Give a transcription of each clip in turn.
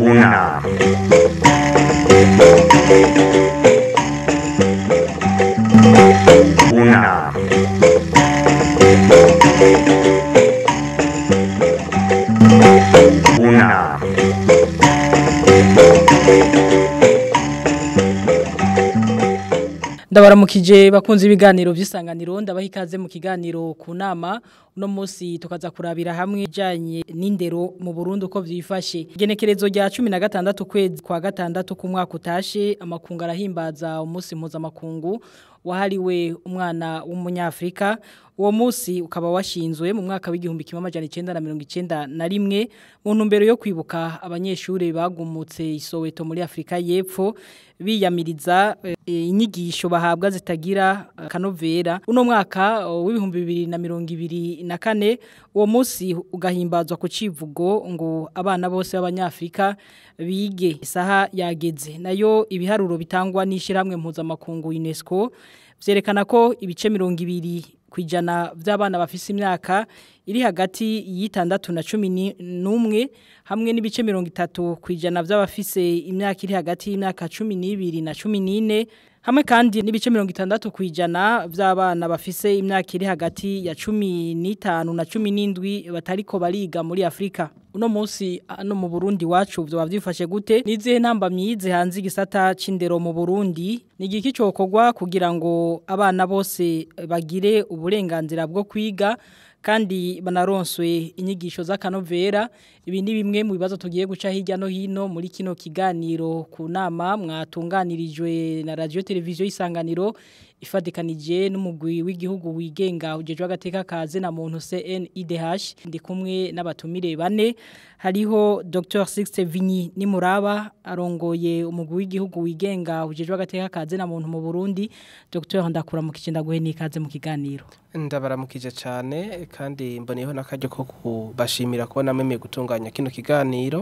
Una. Una. Una. ndabaramukije bakunze ibiganiro by'isanganiro ndabaha mu kiganiro ku nama uno munsi tukaza kurabira hamwe ijyanye n'indero mu Burundi uko byifashe genekerezo rya cumi na gatandatu ukwezi kwa gatandatu ku mwaka utashe amakungu arahimbaza umunsi mpuzamakungu wahariwe umwana w'umunyafurika uwo munsi ukaba washinzwe mu mwaka w'igihumbi kimwe amajana icyenda na mirongo icyenda na rimwe mu ntumbero yo kwibuka abanyeshuri bagumutse isoweto muri afurika y'epfo biyamiriza eh, inyigisho bahabwa zitagira eh, kanovera uno mwaka oh, w'ibihumbi bibiri na mirongo ibiri na kane uwo munsi ugahimbazwa ku civugo ngo abana bose b'abanyafurika bige isaha yageze nayo ibiharuro bitangwa n'ishyirahamwe mpuzamakungu unesco byerekana ko ibice mirongo ibiri ku ijana by'abana bafise imyaka iri hagati y'itandatu na cumi n'umwe hamwe n'ibice mirongo itatu kujana ijana by'abafise imyaka iri hagati y'imyaka cumi n'ibiri na cumi n'ine hamwe kandi n'ibice mirongo itandatu kujana ijana by'abana bafise imyaka iri hagati ya cumi n'itanu na cumi n'indwi batariko bariga muri Afrika uno munsi ah, no mu Burundi wacu byo bavyifashe gute nize ntambamye yize hanze igisata cindero mu Burundi ni nigiki cyokogwa kugira ngo abana bose eh, bagire uburenganzira bwo kwiga kandi banaronswe inyigisho z'akanovera ibi ni bimwe mu bibazo tugiye guca hirya no hino muri kino kiganiro ku nama mwatunganirijwe na radio televiziyo isanganiro ifadikanije n'umugwi w'igihugu wigenga ugejejwe agateka ka zina muntu CNIDH ndi kumwe n'abatumire bane hariho Dr Sixte Vinyi Nimuraba arongoye umugwi w'igihugu wigenga ugejejwe agateka kaze na muntu mu Burundi Dr Ndakura mu kicenda guhe nikaze mu kiganiro ndabaramukije cyane kandi mboneyeho n'akaryo ko kubashimira kubona namemeye gutunganya kino kiganiro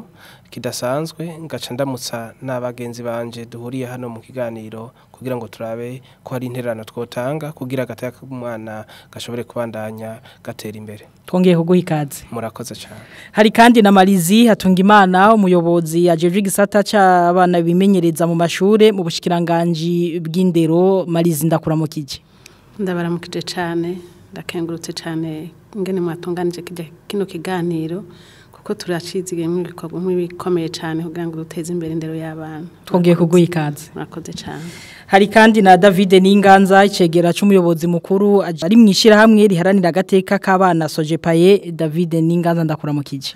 kidasanzwe ngaca ndamutsa n'abagenzi banje duhuriye hano mu kiganiro kugira ngo turabe ko hari intererano twotanga kugira agataya k'umwana gashobore kubandanya gatera imbere twongeye kuguha ikaze murakoze cyane hari kandi na marizi hatunga imana umuyobozi ajejwe igisata cy'abana bimenyereza mu mashuri mu bushikiranganji bw'indero marizi ndakuramukije ndabaramukije cyane ndakengurutse cyane ingene mwatunganije kino kiganiro ko turacizige nk'ibikomeye cyane kugira ngo duteze imbere indero y'abana twongeye kuguha ikaze murakoze cyane hari kandi na David Ninganza icegera cy'umuyobozi mukuru ari mu ishyirahamwe riharanira agateka k'abana sojepaye David Ninganza ndakuramukije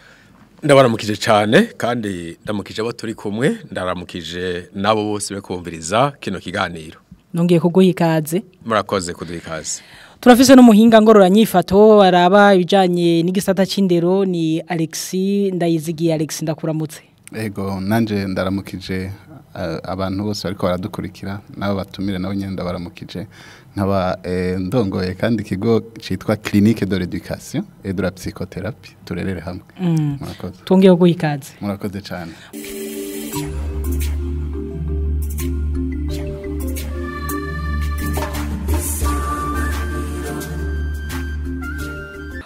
ndabaramukije cyane kandi ndamukije abo turi kumwe ndaramukije nabo bose bakumviriza kino kiganiro nongeye kuguha ikaze murakoze kuduha ikaze turafise n'umuhinga ngororanyifato araba ibijyanye n'igisata cy'indero ni alexi ndayizigiye alexi ndakuramutse ego nanje ndaramukije eh, abantu bose ariko baradukurikira nabo batumire nabo nyine ndabaramukije nkaba eh, ndongoye kandi ikigo cyitwa clinique de l'education et de la psychothérapie turerere hamwe mm. murakoze tungiye guha murakoze cyane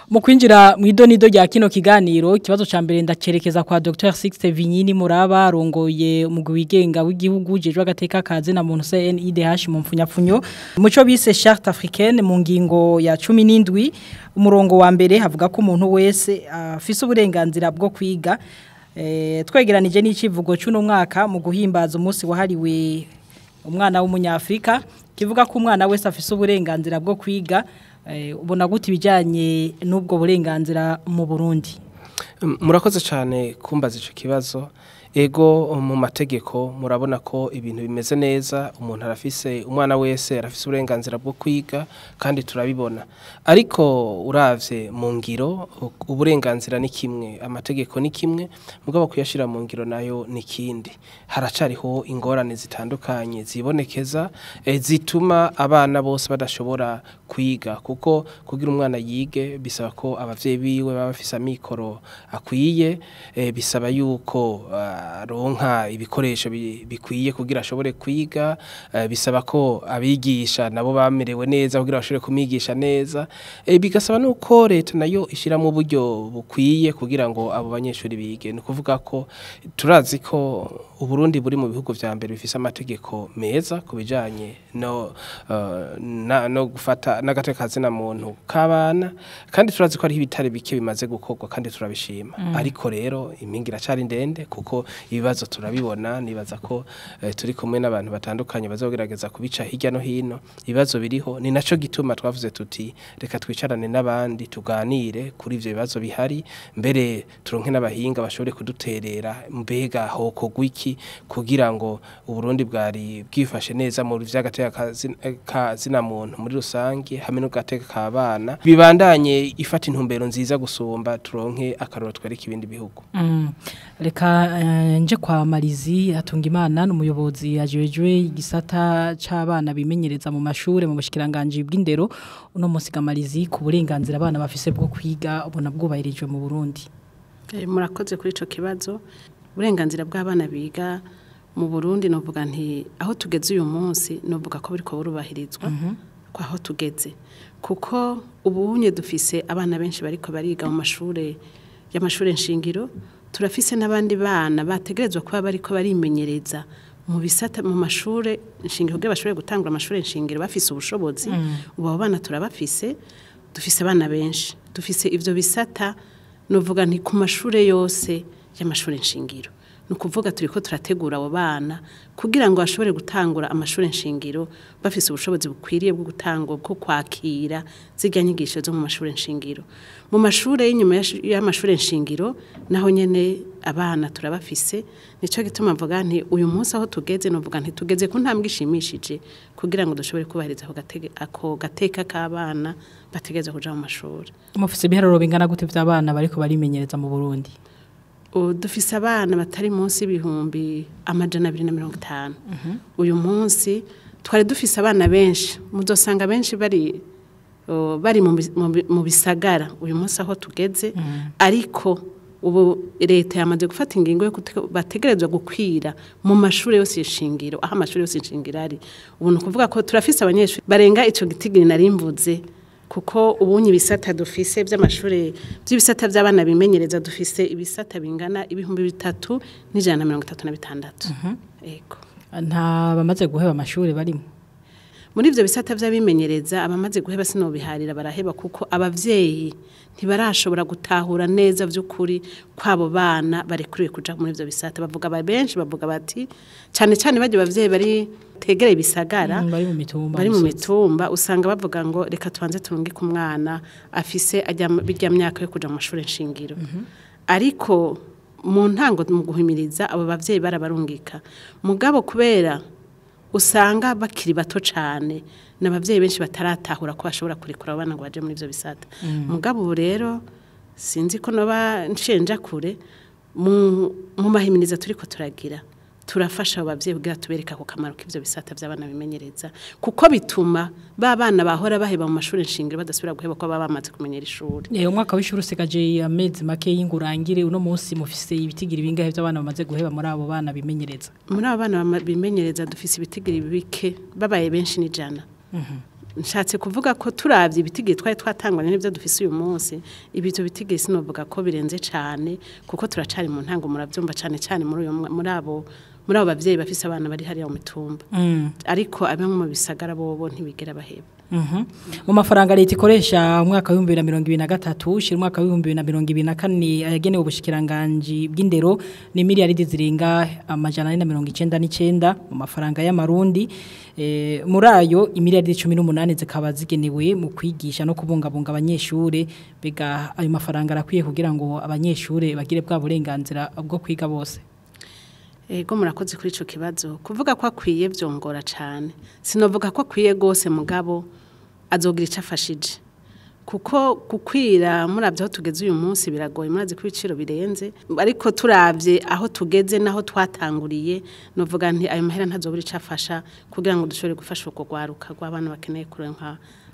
mu kwinjira mu idonido rya kino kiganiro kibazo cya mbere ndacerekeza kwa Dr Sixte Vinyini muraba arongoye umugwi wigenga w'igihugu ujejwe agateka kazi na muntu CNIDH mu mfunyapfunyo muco bise charte africaine mu ngingo ya 17 umurongo wa mbere havuga ko umuntu wese afise uh, uburenganzira bwo kwiga e, twegeranije n'icivugo cy'uno mwaka mu guhimbaza umunsi wahariwe umwana w'umunyafrika kivuga ko umwana wese afise uburenganzira bwo kwiga Eh, ubona gute ibijyanye n'ubwo burenganzira mu burundi mm, murakoze cyane kumbaza icyo kibazo ego mu mategeko murabona ko ibintu bimeze neza umuntu arafise umwana wese arafise uburenganzira bwo kwiga kandi turabibona ariko uravye mu ngiro uburenganzira ni kimwe amategeko ni kimwe mugabo kuyashira mu ngiro nayo ni kindi haracariho ingorane zitandukanye zibonekeza eh, zituma abana bose badashobora kwiga kuko kugira umwana yige bisaba ko ababyeyi biwe baba bafise amikoro akwiye eh, bisaba yuko ah, aronka ibikoresho bikwiye kugira ashobore kwiga eh, bisaba ko abigisha nabo bamerewe neza kugira bashobore kumwigisha neza eh, bigasaba n'uko leta nayo ishyiramo uburyo bukwiye kugira ngo abo banyeshuri bige ni ukuvuga ko turazi ko uburundi buri mu bihugu bya mbere bifise amategeko meza ku bijyanye no gufata n'agace ka muntu k'abana kandi turazi ko hariho ibitari bike bimaze gukorwa kandi turabishima mm. ariko rero impinga iracyari ndende kuko ibibazo turabibona nibaza ko eh, turi kumwe n'abantu batandukanye bazogerageza kubica hirya no hino ibibazo biriho ni nacyo gituma twavuze tuti reka twicarane n'abandi tuganire kuri ibyo bibazo bihari mbere turonke n'abahinga bashobore kuduterera mbega hoko iki kugira ngo uburundi bwari bwifashe neza mu by'agateka eh, ka zina muntu muri rusange gihe hamwe n'ubwateka k'abana bibandanye ifata intumbero nziza gusumba turonke akarora twereka ibindi bihugu mm. reka eh, nje kwa marizi hatunga imana n’umuyobozi umuyobozi ajejwe igisata c'abana bimenyereza mu mashuri mu bushikiranganje bw'indero uno munsi gamarizi ku burenganzira abana bafise bwo kwiga ubona bwubahirijwe mu Burundi eh, murakoze kuri ico kibazo uburenganzira bw'abana biga mu Burundi novuga nti aho tugeze uyu munsi novuga ko biriko burubahirizwa mm -hmm. ko aho tugeze kuko ubunye dufise abana benshi bariko bariga mu mashuri y'amashuri nshingiro turafise n'abandi bana bategerezwa kuba bariko barimenyereza mu bisata mu mashuri nshingiro kugira bashobore gutangura amashuri nshingiro bafise ubushobozi mm. ubu abo bana turabafise dufise abana benshi dufise ivyo bisata nuvuga nti ku mashure yose y'amashuri nshingiro ni ukuvuga turi ko turategura abo bana kugira ngo bashobore gutangura amashuri nshingiro bafise ubushobozi bukwiriye bwo gutanga bwo kwakira zirya nyigisho zo mu mashuri nshingiro mu mashuri y'inyuma y'amashuri nshingiro naho nyine abana turabafise nicyo gituma mvuga nti uyu munsi aho tugeze nuvuga nti tugeze ku ntambwe ishimishije kugira ngo dushobore kubahiriza ako gateka k'abana bategereza kujya mu mashuri mufite ibiharuro bingana gute by'abana bariko barimenyereza mu burundi dufise abana batari munsi ibihumbi amajana abiri na mirongo itanu mhm. uyu munsi twari dufise abana benshi mudusanga benshi bari bari mu bisagara uyu munsi aho tugeze mhm. ariko ubu leta yamaze gufata ingingo yo bategerezwa gukwira mu mashuri yose ishingiro aho amashuri yose ishingiro ari ubu ni ukuvuga ko turafise abanyeshuri barenga icyo gitigiri narimbuze kuko ubunye ibisata dufise by'amashuri by'ibisata by'abana bimenyereza dufise ibisata bingana ibihumbi bitatu n'ijana na mirongo itatu na bitandatu mhm. nta bamaze guheba amashuri barimo muri ibyo bisata by'abimenyereza abamaze guheba sinobiharira baraheba kuko ababyeyi ntibarashobora gutahura neza by'ukuri kw'abo bana barekuriwe kujya muri ibyo bisata bavuga benshi bavuga bati cyane cyane bajya ababyeyi bari tegere ibisagara mm, bari mu mitumba usanga bavuga ngo reka tubanze turunge ku mwana afise ajya bijya myaka yo kujya mu mashuri nshingiro mhm. ariko mu ntango mu guhimiriza abo babyeyi barabarungika mugabo kubera usanga bakiri bato cyane n’ababyeyi benshi bataratahura ko bashobora kurekura abana ngo bajye muri ibyo bisata mm. mugabo ubu rero sinzi ko naba nshenja kure mu mahimiriza turi ko turagira turafasha ababyeyi babyeyi ubwira tubereka ako kamaro k'ibyo bisata by'abana bimenyereza kuko bituma ba bana bahora baheba mu mashuri nshingiro badasubira guheba ko baba bamaze kumenyera ishuri eh, umwaka w'ishuri usigaje amezi make y'ingurangire uno munsi mufise ibitigiri bingahe by'abana bamaze guheba muri abo bana bimenyereza muri abo bana bimenyereza dufise ibitigiri bike babaye benshi n'ijana mhm. nshatse kuvuga ko turabye ibitigiri twari twatangwanye n'ibyo dufise uyu munsi ibyo bitigiri sinavuga ko birenze cyane kuko turacari mu ntango murabyumva cyane cyane muri abo muri abo babyeyi bafise abana bari hariya mu mitumba mm. ariko abamwe mu bisagara bo ntibigera baheba mm-hmm. mu mafaranga leta ikoresha umwaka w'ibihumbi bibiri na mirongo ibiri na gatatu ushyira umwaka w'ibihumbi bibiri na mirongo ibiri na kane eh, yagenewe ubushikiranganji bw'indero ni miliyaridi zirenga amajana ane na mirongo icyenda n'icyenda mu mafaranga y'amarundi eh, muri ayo imiliyaridi cumi n'umunani zikaba zigenewe mu kwigisha no kubungabunga abanyeshuri mbega ayo mafaranga arakwiye kugira ngo abanyeshuri bagire bwa burenganzira bwo kwiga bose ego eh, murakoze kuri icyo kibazo kuvuga ko akwiye byongora cyane sinovuga ko akwiye rwose mugabo azogira icyo kuko kukwira murabye aho tugeze uyu munsi biragoye murazi ko birenze ariko turabye aho tugeze n'aho twatanguriye nuvuga nti ayo mahera ntazobura icyo kugira ngo dushobore gufasha uko rwaruka rw'abana bakeneye kurenka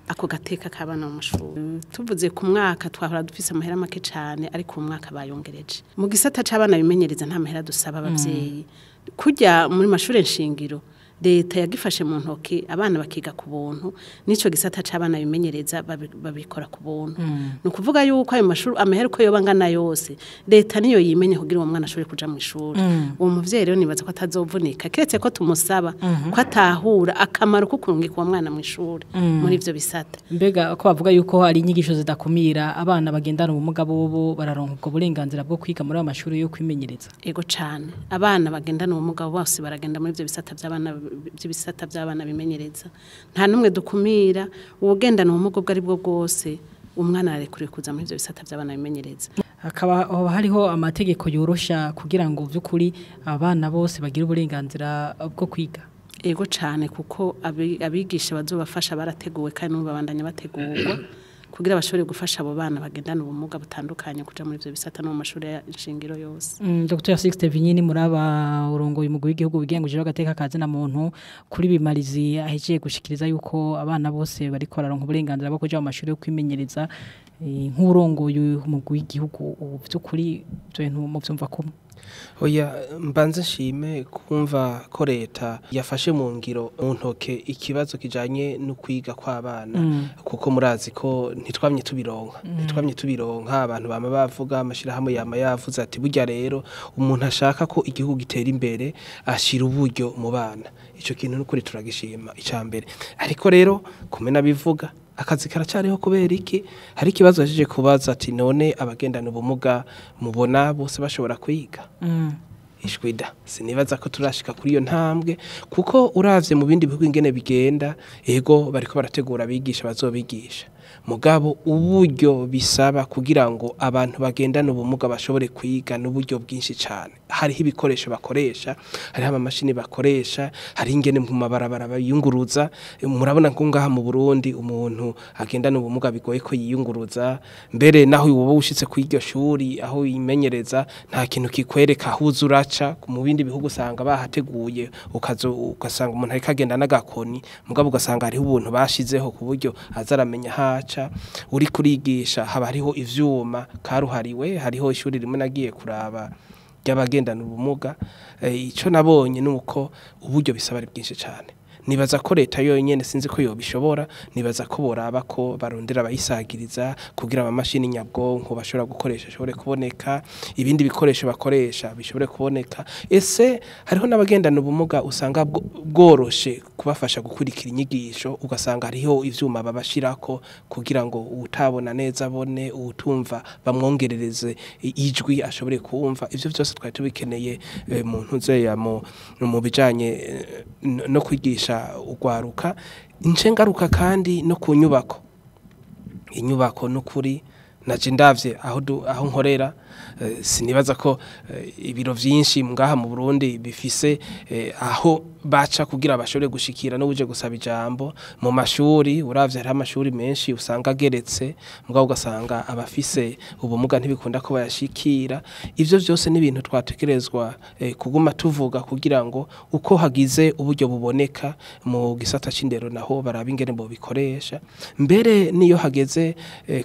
ako gateka kabana mu mashuri mm, tuvuze ku mwaka twahora dufise amahera make cyane ariko ku mwaka bayongereje mu gisata cy'abana bimenyereza nta mahera dusaba ababyeyi mm. kujya muri mashuri shingiro leta yagifashe mu ntoki abana bakiga ku buntu n'icyo gisata cy'abana bimenyereza babikora ku buntu mm. ni kuvuga yuko ayo mashuri amahereko yoba angana yose leta niyo yimenye kugira uwo mwana ashobore kujya mu ishuri mm. uwo mubyeyi rero nibaza ko atazovunika keretse ko tumusaba mm-hmm. ko atahura akamaro ko kurungika uwo mwana mu ishuri mm. muri ibyo bisata mbega ko bavuga yuko hari inyigisho zidakumira abana bagendana ubumuga bobo bararonka ubwo burenganzira bwo kwiga muri ayo mashuri yo kwimenyereza yego cyane abana bagendana ubumuga bose baragenda muri ibyo bisata by'abana by'ibisata by'abana bimenyereza nta n'umwe dukumira ubugendana ubumuga ubwo ari bwo bwose umwana ararekure kuza muri ibyo bisata by'abana bimenyereza hakaba hariho amategeko yoroshya kugira ngo by'ukuri abana bose bagire uburenganzira bwo kwiga ego cyane kuko abigisha bazobafasha barateguwe kandi n'ubu babandanya bategurwa kugira bashobore gufasha abo bana bagendana ubumuga butandukanye kuja muri ibyo bisata no mu mashuri ya nshingiro yose mm, Dr. Sixte Vinyini muraba urongoye umugwi w'igihugu wigengujeho agateka kazina muntu kuri bimarizi ahejeje gushikiriza yuko abana bose bari korara nk'uburenganzira bwo kuja mu mashuri yo kwimenyereza eh, nk'urongoye umugwi w'igihugu ubu by'ukuri byo mu byumva kumwe oya mbanze nshime kumva ko leta yafashe mu ngiro mu ntoke ikibazo kijanye no kwiga kw'abana mm. kuko murazi ko ntitwamye tubironka mm. ntitwamye tubironka abantu bama bavuga amashirahamwe yama yavuze ati burya rero umuntu ashaka ko igihugu gitera imbere ashyira uburyo mu bana Icyo kintu n'ukuri turagishima mbere. ariko rero kumena bivuga akazi karacyariho kubera iki hari ikibazo yaje kubaza ati none abagendana ubumuga mubona bose bashobora kwiga mm. ishwida da sinibaza ko turashika kuri iyo ntambwe kuko uravye mu bindi bihugu ingene bigenda ego bariko barategura abigisha bazobigisha mugabo uburyo bisaba kugira ngo abantu bagendane ubumuga bashobore kwiga n'uburyo bwinshi cyane hariho ibikoresho bakoresha hariho amamashini bakoresha hariho ingene mu mabarabara bayiyunguruza murabona ko ngaha mu burundi umuntu agendana ubumuga bigoye ko yiyunguruza mbere naho wowe ushyitse ku iryo shuri aho wimenyereza nta kintu kikwereka aho uza uraca mu bindi bihugu usanga bahateguye ugasanga umuntu ariko agenda n'agakoni mugabo ugasanga hariho ubuntu bashizeho ku buryo aza aramenya aho abigisha uri kurigisha haba hariho ivyuma karuhariwe hariho ishuri rimwe nagiye kuraba ry'abagendana ubumuga eh, ico nabonye nuko uburyo bisaba ari bwinshi cyane nibaza ko leta yonyine sinzi ko yobishobora nibaza ko boraba ko barondera abayisagiriza kugira amamashini nyabwonko bashobora gukoresha ashobore kuboneka ibindi bikoresho bakoresha bishobore kuboneka ese hariho n'abagendana ubumuga usanga bworoshe kubafasha gukurikira inyigisho ugasanga hariho ibyuma babashyira ko kugira ngo utabona neza abone utumva bamwongerereze ijwi ashobore kumva ibyo byose twari tubikeneye eh, mu ntuze mu bijyanye eh, no kwigisha bifasha ugwaruka incengaruka kandi no ku nyubako inyubako n'ukuri naje ndavye aho aho nkorera Eh, sinibaza ko eh, ibiro byinshi ngaha mu burundi bifise eh, aho baca kugira bashobore gushikira n'ubuje gusaba ijambo mu mashuri urabya hari amashuri menshi usanga ageretse mugabo ugasanga abafise ubumuga ntibikunda ko bayashikira ibyo byose ni ibintu twatekerezwa kuguma tuvuga kugira ngo uko hagize uburyo buboneka mu gisata cy'indero naho baraba ingene bikoresha mbere niyo hageze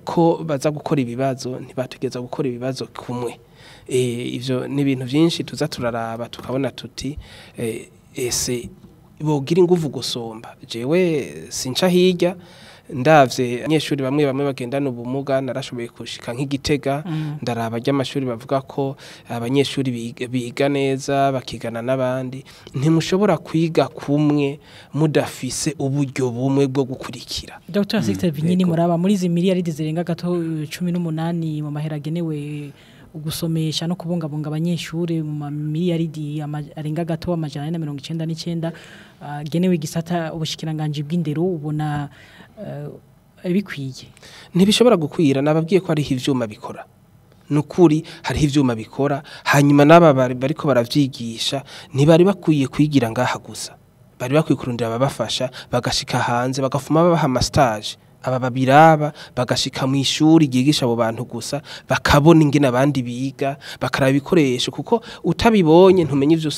ko baza gukora ibibazo ntibategeza gukora ibibazo ku umwe eh, ibyo ni ibintu byinshi tuza turaraba tukabona tuti eh, ese bogira ingufu gusumba jewe sinca hirya ndavye abanyeshuri bamwe bamwe bagendana ubumuga narashoboye kushika nk'igitega mm. ndaraba ry'amashuri bavuga ko abanyeshuri biga neza bakigana n'abandi ntimushobora kwiga kumwe mudafise uburyo bumwe bwo gukurikira Dr. Victor Binyini mm, muraba muri izi miliyari zirenga gato 18 mu mahera gusomesha no kubungabunga abanyeshuri mu mamiliyaridi arenga gato amajana na mirongo icyenda n'icyenda ah, genewe igisata ubushyikiranganji bw'indero ubona eh, bikwiye ntibishobora gukwira nababwiye ko hariho ibyuma bikora ni ukuri hariho ibyuma bikora hanyuma n'aba bari ko barabyigisha ntibari bakwiye kwigira ngaha gusa bari bakwiye kurundira ababafasha bagashika hanze bagafuma babaha amasitaje aba babiraba bagashika mu ishuri ryigisha abo bantu gusa bakabona ingene abandi biga bakaraba ibikoresho kuko utabibonye ntumenye ivyo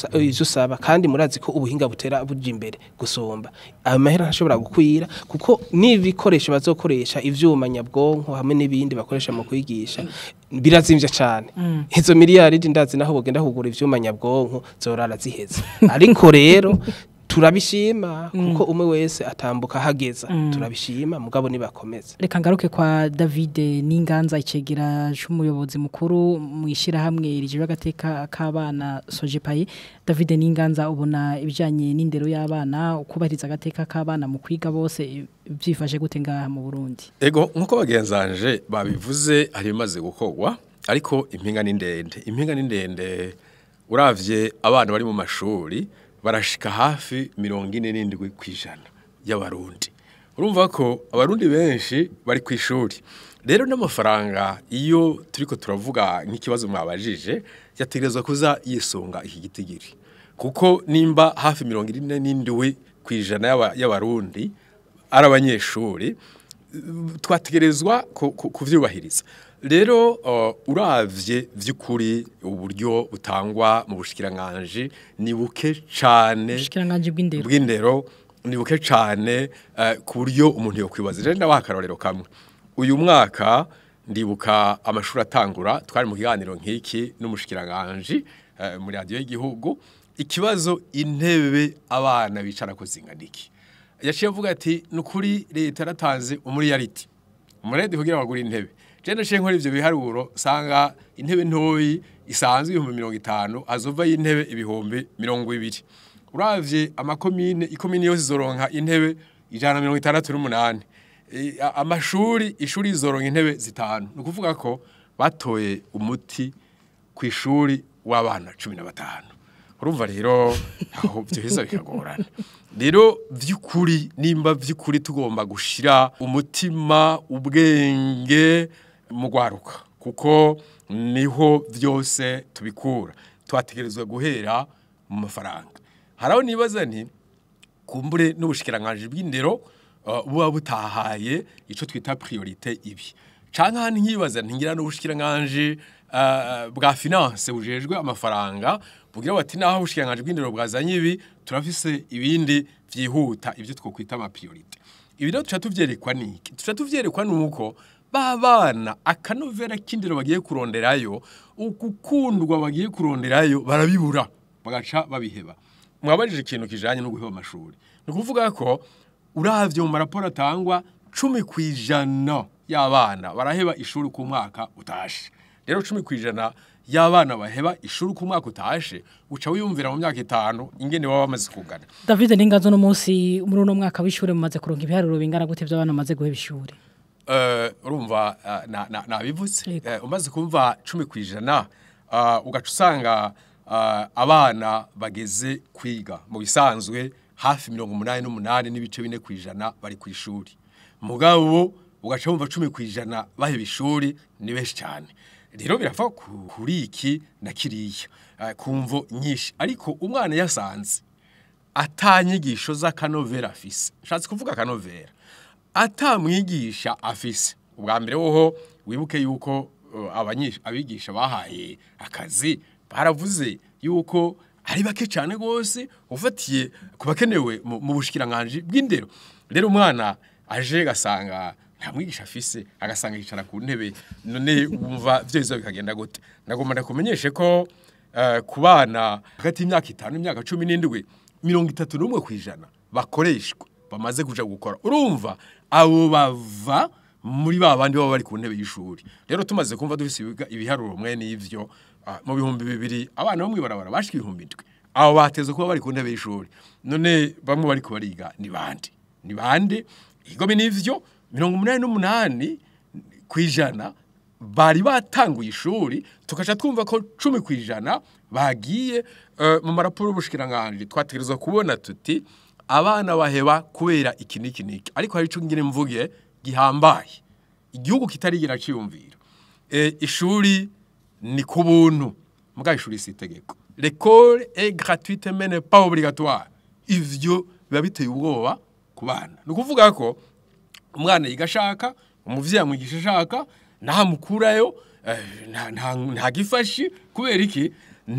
usaba kandi murazi ko ubuhinga butera buja imbere gusumba amahera ntashobora gukwira kuko n'ibikoresho bazokoresha ivyuma nyabwonko hamwe n'ibindi bakoresha mu kwigisha birazimvye cane mm. izo miliyaridi ndazi naho bogenda kugura ivyuma nyabwonko zorara ziheze ariko rero turabishima mm. kuko umwe wese atambuka hageza mm. turabishima mugabo nibakomeza. reka ngaruke kwa David n'inganza icegera cy'umuyobozi mukuru mu ishyirahamwe rigira agateka k'abana Sojipayi, David n'inganza ubona ibijyanye n'indero y'abana kubahiriza agateka k'abana mu kwiga bose byifashe gute ngaha mu burundi ego nk'uko bagenzanje babivuze hari ibimaze gukorwa ariko impinga ni ndende impinga ni ndende urabye abana bari mu mashuri barashika hafi mirongo ine n'indwi ku ijana y'abarundi urumva ko abarundi benshi bari ku ishuri rero n'amafaranga iyo turi ko turavuga nk'ikibazo mwabajije yategerezwa kuza yisunga iki gitigiri kuko nimba hafi mirongo ine n'indwi ku ijana y'abarundi ari abanyeshuri twategerezwa kubyubahiriza rero urabye by'ukuri uburyo butangwa mu bushikiranganji nibuke buke cyane bw'indero ni buke cyane e, ku buryo umuntu yakwibaza rero ndabaha akarorero kamwe uyu mwaka ndibuka amashuri atangura twari mu kiganiro nk'iki n'umushikiranganji e, muri radiyo y'igihugu ikibazo intebe abana bicara ko zingana yaciye avuga ati nukuri leta yaratanze umuriyariti umuriyariti kugira ngo agure intebe genda nshinga nkora biharuro usanga intebe ntoyi isanzwe ibihumbi mirongo itanu hazovayo intebe ibihumbi mirongo ibiri urabye amakomine ikomine yose zoronka intebe ijana mirongo itandatu n'umunani amashuri ishuri zoronka intebe zitanu ni ko batoye umuti ku ishuri w'abana cumi na batanu urumva rero aho byoheza bikagorana rero by'ukuri nimba by'ukuri tugomba gushyira umutima ubwenge mugwaruka kuko niho byose tubikura twategerezwa guhera mu mafaranga haraho nibaza nti kumbure n'ubushikiranganje bw'indero uh, buba butahaye icyo twita priorite ibi cyangwa ahantu nkibaza ntingira n'ubushikiranganje uh, bwa finance bujejwe amafaranga bugira bati naho ubushikiranganje bw'indero bwazanye ibi turafise ibindi byihuta ibyo twokwita amapriorite ibi rero ni iki niki tuca tuvyerekwa nuko b'abana akanovera kindiro bagiye kuronderayo ukukundwa bagiye kuronderayo barabibura bagaca babiheba mwabajije ikintu kijyanye no guheba amashuri ni ukuvuga ko urahabye mu maraporo atangwa cumi ku ijana y'abana baraheba ishuri ku mwaka utashe rero cumi ku ijana y'abana baheba ishuri ku mwaka utashe uca wiyumvira mu myaka itanu ingene baba bamaze kugana. david n'inganzo n'umunsi muri uno mwaka w'ishuri mumaze kuronka ibiharuro bingana gute by'abana bamaze guheba ishuri Eh, urumva eh, ntabivutse eh, umaze kumva cumi ku ijana ugaca abana bageze kwiga mu bisanzwe hafi mirongo umunani n'umunani n'ibice bine ku ijana bari ku ishuri mugabo ugaca wumva cumi ku ijana baheba ishuri ni benshi cyane rero birava kuri iki na kiriya ku mvo nyinshi ariko umwana yasanze atanyigisho z'akanovera afise nshatse kuvuga akanovera atamwigisha afise ubwa mbere woho wibuke yuko eh, abigisha bahaye akazi baravuze yuko ari bake cyane rwose ufatiye ku bakenewe mu bushikiranganji bw'indero rero umwana aje gasanga nta mwigisha afise agasanga yicara ku ntebe none wumva byose bikagenda gute ndagomba kumenyeshe ko eh, ku bana hagati y'imyaka itanu imyaka cumi n'indwi mirongo itatu n'umwe ku ijana bakoreshwa bamaze kujya gukora urumva abo bava muri ba bandi baba bari ku ntebe y'ishuri rero tumaze kumva dufite ibiharuro umwe n'ibyo ah, mu bihumbi bibiri abana bo mu ibarabara bashyize ibihumbi ndwi abo bateze kuba bari ku ntebe y'ishuri none bamwe bari kubariga ni bande ni bande ibigo n'ibyo mirongo umunani n'umunani ku ijana bari batanguye ishuri tugaca twumva ko cumi ku ijana bagiye eh, mu maraporo y'ubushikiranganji twategereza kubona tuti abana baheba kubera iki n'iki n'iki ariko hari icyo ngire mvuge gihambaye igihugu kitarigira cyiyumvira eh, ishuri ni ku buntu mbwa ishuri si itegeko rekore e gratuite mene pa obligatoire ivyo biba biteye ubwoba ku bana ni ukuvuga ko umwana yiga ashaka umuvyeyi amwigisha ashaka ntamukurayo eh, nta kubera iki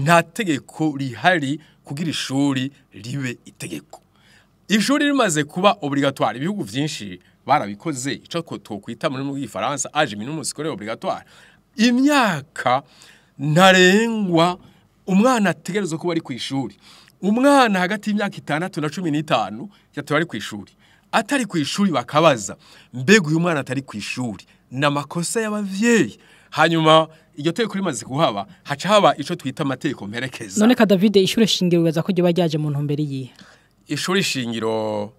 nta tegeko rihari kugira ishuri ribe itegeko ishuri rimaze kuba obligatoire ibihugu byinshi barabikoze icyo twokwita muri mu gifaransa aje minimum scolaire obligatoire imyaka ntarengwa umwana ategerezwa kuba ari ku ishuri umwana hagati y'imyaka itandatu na cumi n'itanu yataba ari ku ishuri atari ku ishuri bakabaza mbega uyu mwana atari ku ishuri ni amakosa y'ababyeyi hanyuma iryo teko rimaze kuhaba haca haba icyo twita amateko mperekeza none ka david ishuri shingiro bibaza ko ryo ryaje mu ntumbero yihe ishuri shingiro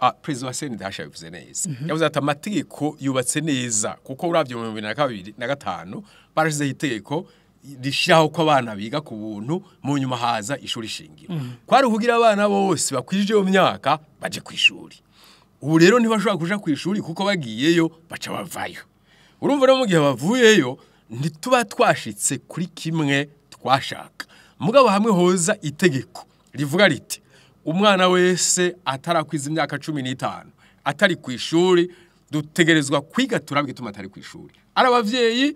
ah, perezida wa sena yabivuze neza mhm. yavuze ati amategeko yubatse neza kuko urabyo mu bibiri na kabiri na gatanu barashyizeho itegeko rishyiraho ko abana biga ku buntu mu nyuma haza ishuri shingiro mhm. kwari ukugira abana bose bakwije iyo myaka baje ku ishuri ubu rero ntibashobora kuja ku ishuri kuko bagiyeyo baca bavayo urumva rero mu gihe bavuyeyo ntituba twashitse kuri kimwe twashaka mugabo hamwe hoza itegeko rivuga riti umwana wese atarakwiza imyaka cumi n'itanu atari ku ishuri dutegerezwa kwiga turabwe ituma atari ku ishuri ari ababyeyi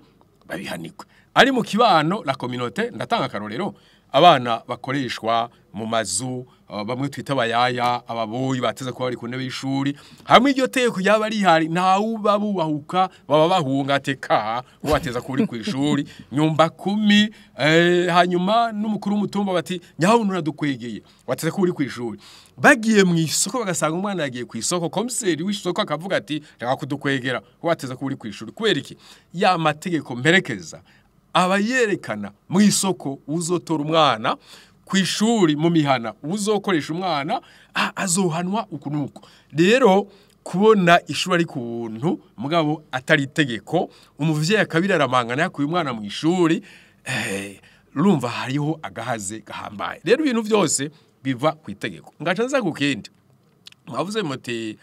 babihanikwe ari mu kibano la kominote ndatanga akarorero abana bakoreshwa mu mazu bamwe twita abayaya ababoyi bateze kuba bari ku ntebe y'ishuri hamwe iryo teko ryaba rihari ntawuba bubahuka baba bahungateka ubateza kuba uri ku ishuri nyumba kumi eh, hanyuma n'umukuru w'umutumba bati nyabona uradukwegeye wateze kuba uri ku ishuri bagiye mu isoko bagasanga umwana yagiye ku isoko komiseri w'isoko akavuga ati reka kudukwegera wateze kuba uri ku ishuri kubera iki ya mategeko mperekeza aba yerekana mu isoko uzotora umwana ku ishuri mu mihana uzokoresha umwana azohanwa uku nuko rero kubona ishuri ari ku buntu mugabo atari itegeko umubyeyi akabira aramangana yakuye umwana mu ishuri eh, rumva hariho agahaze gahambaye rero ibintu byose biva ku itegeko ngaca nza ku kindi mwavuze muti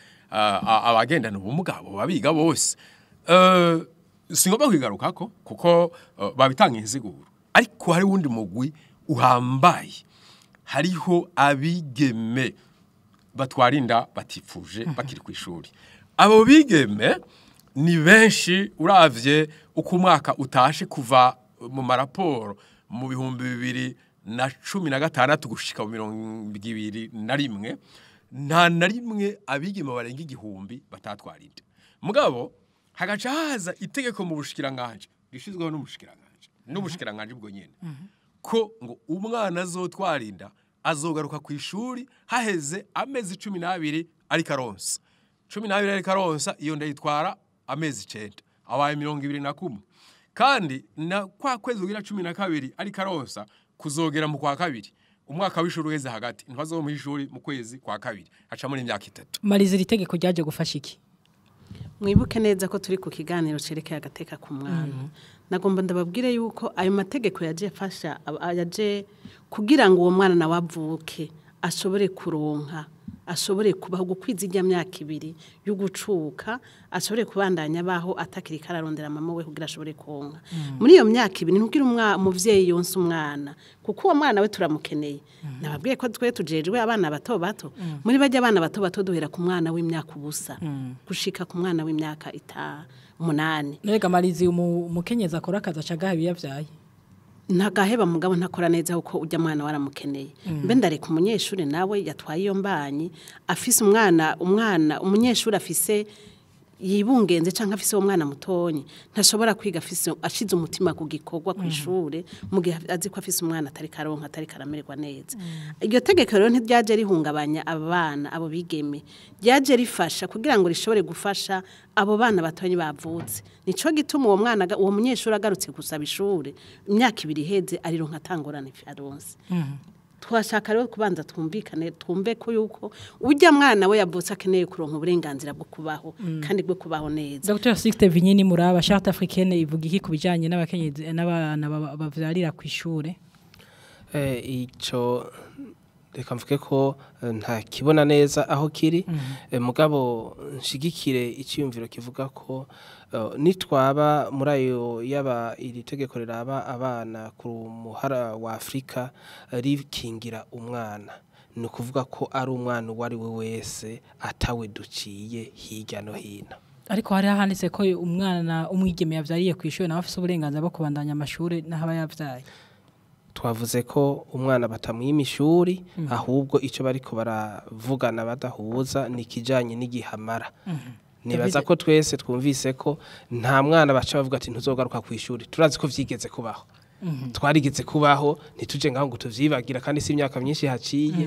abagendana ubumuga baba biga bose eh, si ngombwa kwigaruka ko kuko eh, babitanga inziguro ariko hari uwundi mugwi uhambaye hariho abigeme batwara inda batifuje mhm. bakiri ku ishuri abo bigeme ni benshi urabye uko umwaka utashe kuva mu maraporo mu bihumbi bibiri na cumi na gatandatu gushyika mu mirongo ibiri na rimwe nta na rimwe abigeme barenga igihumbi batatwara inda mugabo hagaca haza itegeko mu bushikiranganje rishyizweho n'ubushikiranganje mhm. n'ubushikiranganje bwo nyine mhm. ko ngo umwana azotwarinda azogaruka ku ishuri haheze amezi cumi n'abiri ariko aronsa cumi n'abiri ariko aronsa iyo ndayitwara amezi icyenda abaye mirongo ibiri na kumwe kandi na kwa kwezi kugira cumi na kabiri ariko aronsa kuzogera mu kwa kabiri umwaka w'ishuri ugeze hagati ntibazo mu ishuri mu kwezi kwa kabiri muri imyaka itatu marize iri tegeko ryaje gufasha iki mwibuke neza ko turi ku kiganiro cyerekeye agateka ku mwana mhm. nagomba ndababwire yuko ayo mategeko yaje afasha yaje kugira ngo uwo mwana nawe avuke ashobore kuronka ashobore kubaho gukwiza ijya myaka ibiri yo gucuka ashobore kubandanya abaho atakiri kararondera mama we kugira ashobore konka mm. muri iyo myaka ibiri ntugire umubyeyi yonsa umwana kuko uwo mwana we turamukeneye mm. nababwiye ko twe tujejwe abana bato bato mm. muri bajya abana bato bato duhera ku mwana w'imyaka ubusa gushika ku mwana w'imyaka itanu umunani rega marizi umukenyezi akora akazi acagaha ibiyabyaye ntagaheba mugabo ntakora neza uko ujya mwana waramukeneye mm. mbe ndareka umunyeshuri nawe yatwaye iyo mbanyi afise umwana umwana umunyeshuri afise yibungenze cyangwa afise uwo mwana mutonye ntashobora kwiga afise ashize umutima ku gikorwa ku mm. ishuri mu gihe azi ko afise umwana atari karonka atari karamererwa neza mm. iryo tegeko rero ntiryaje rihungabanya abana abo bigeme ryaje rifasha kugira ngo rishobore gufasha abo bana batonyi bavutse nico gituma uwo mwana uwo munyeshuri agarutse gusaba ishuri imyaka ibiri iheze arironka atangorana ifaronse twashaka rero kubanza twumvikane twumve ko yuko ujya mwana we yavutse akeneye kuronka uburenganzira bwo kubaho mm. kandi bwo kubaho neza dr sisite vinyini muraba shati afurikene ivuga iki ku bijyanye n'abana babyarira ku ishuri eh, icyo reka mvuge ko eh, ntakibona neza aho kiri mm-hmm. eh, mugabo nshigikire icyiyumviro kivuga ko eh, nitwaba muri ayo yaba iri tegeko riraba abana ku muhara wa afurika rikingira umwana ni ukuvuga ko ari umwana uwo ari we wese atawe duciye hirya no hino ariko hari handitse ko umwana umwigeme yabyariye ku ishuri nawe afite uburenganzira bwo kubandanya amashuri n'aho aba yabyaye twavuze ko umwana batamwima ishuri mm-hmm. ahubwo icyo bari baravugana badahuza ni ikijyanye n'igihe mm-hmm. nibaza ko twese twumvise ko nta mwana baca bavuga ati ntuzogaruka ku ishuri turazi ko byigeze kubaho mm-hmm. twarigeze kubaho ntitujye ngaho ngo tubyibagira kandi si imyaka myinshi haciye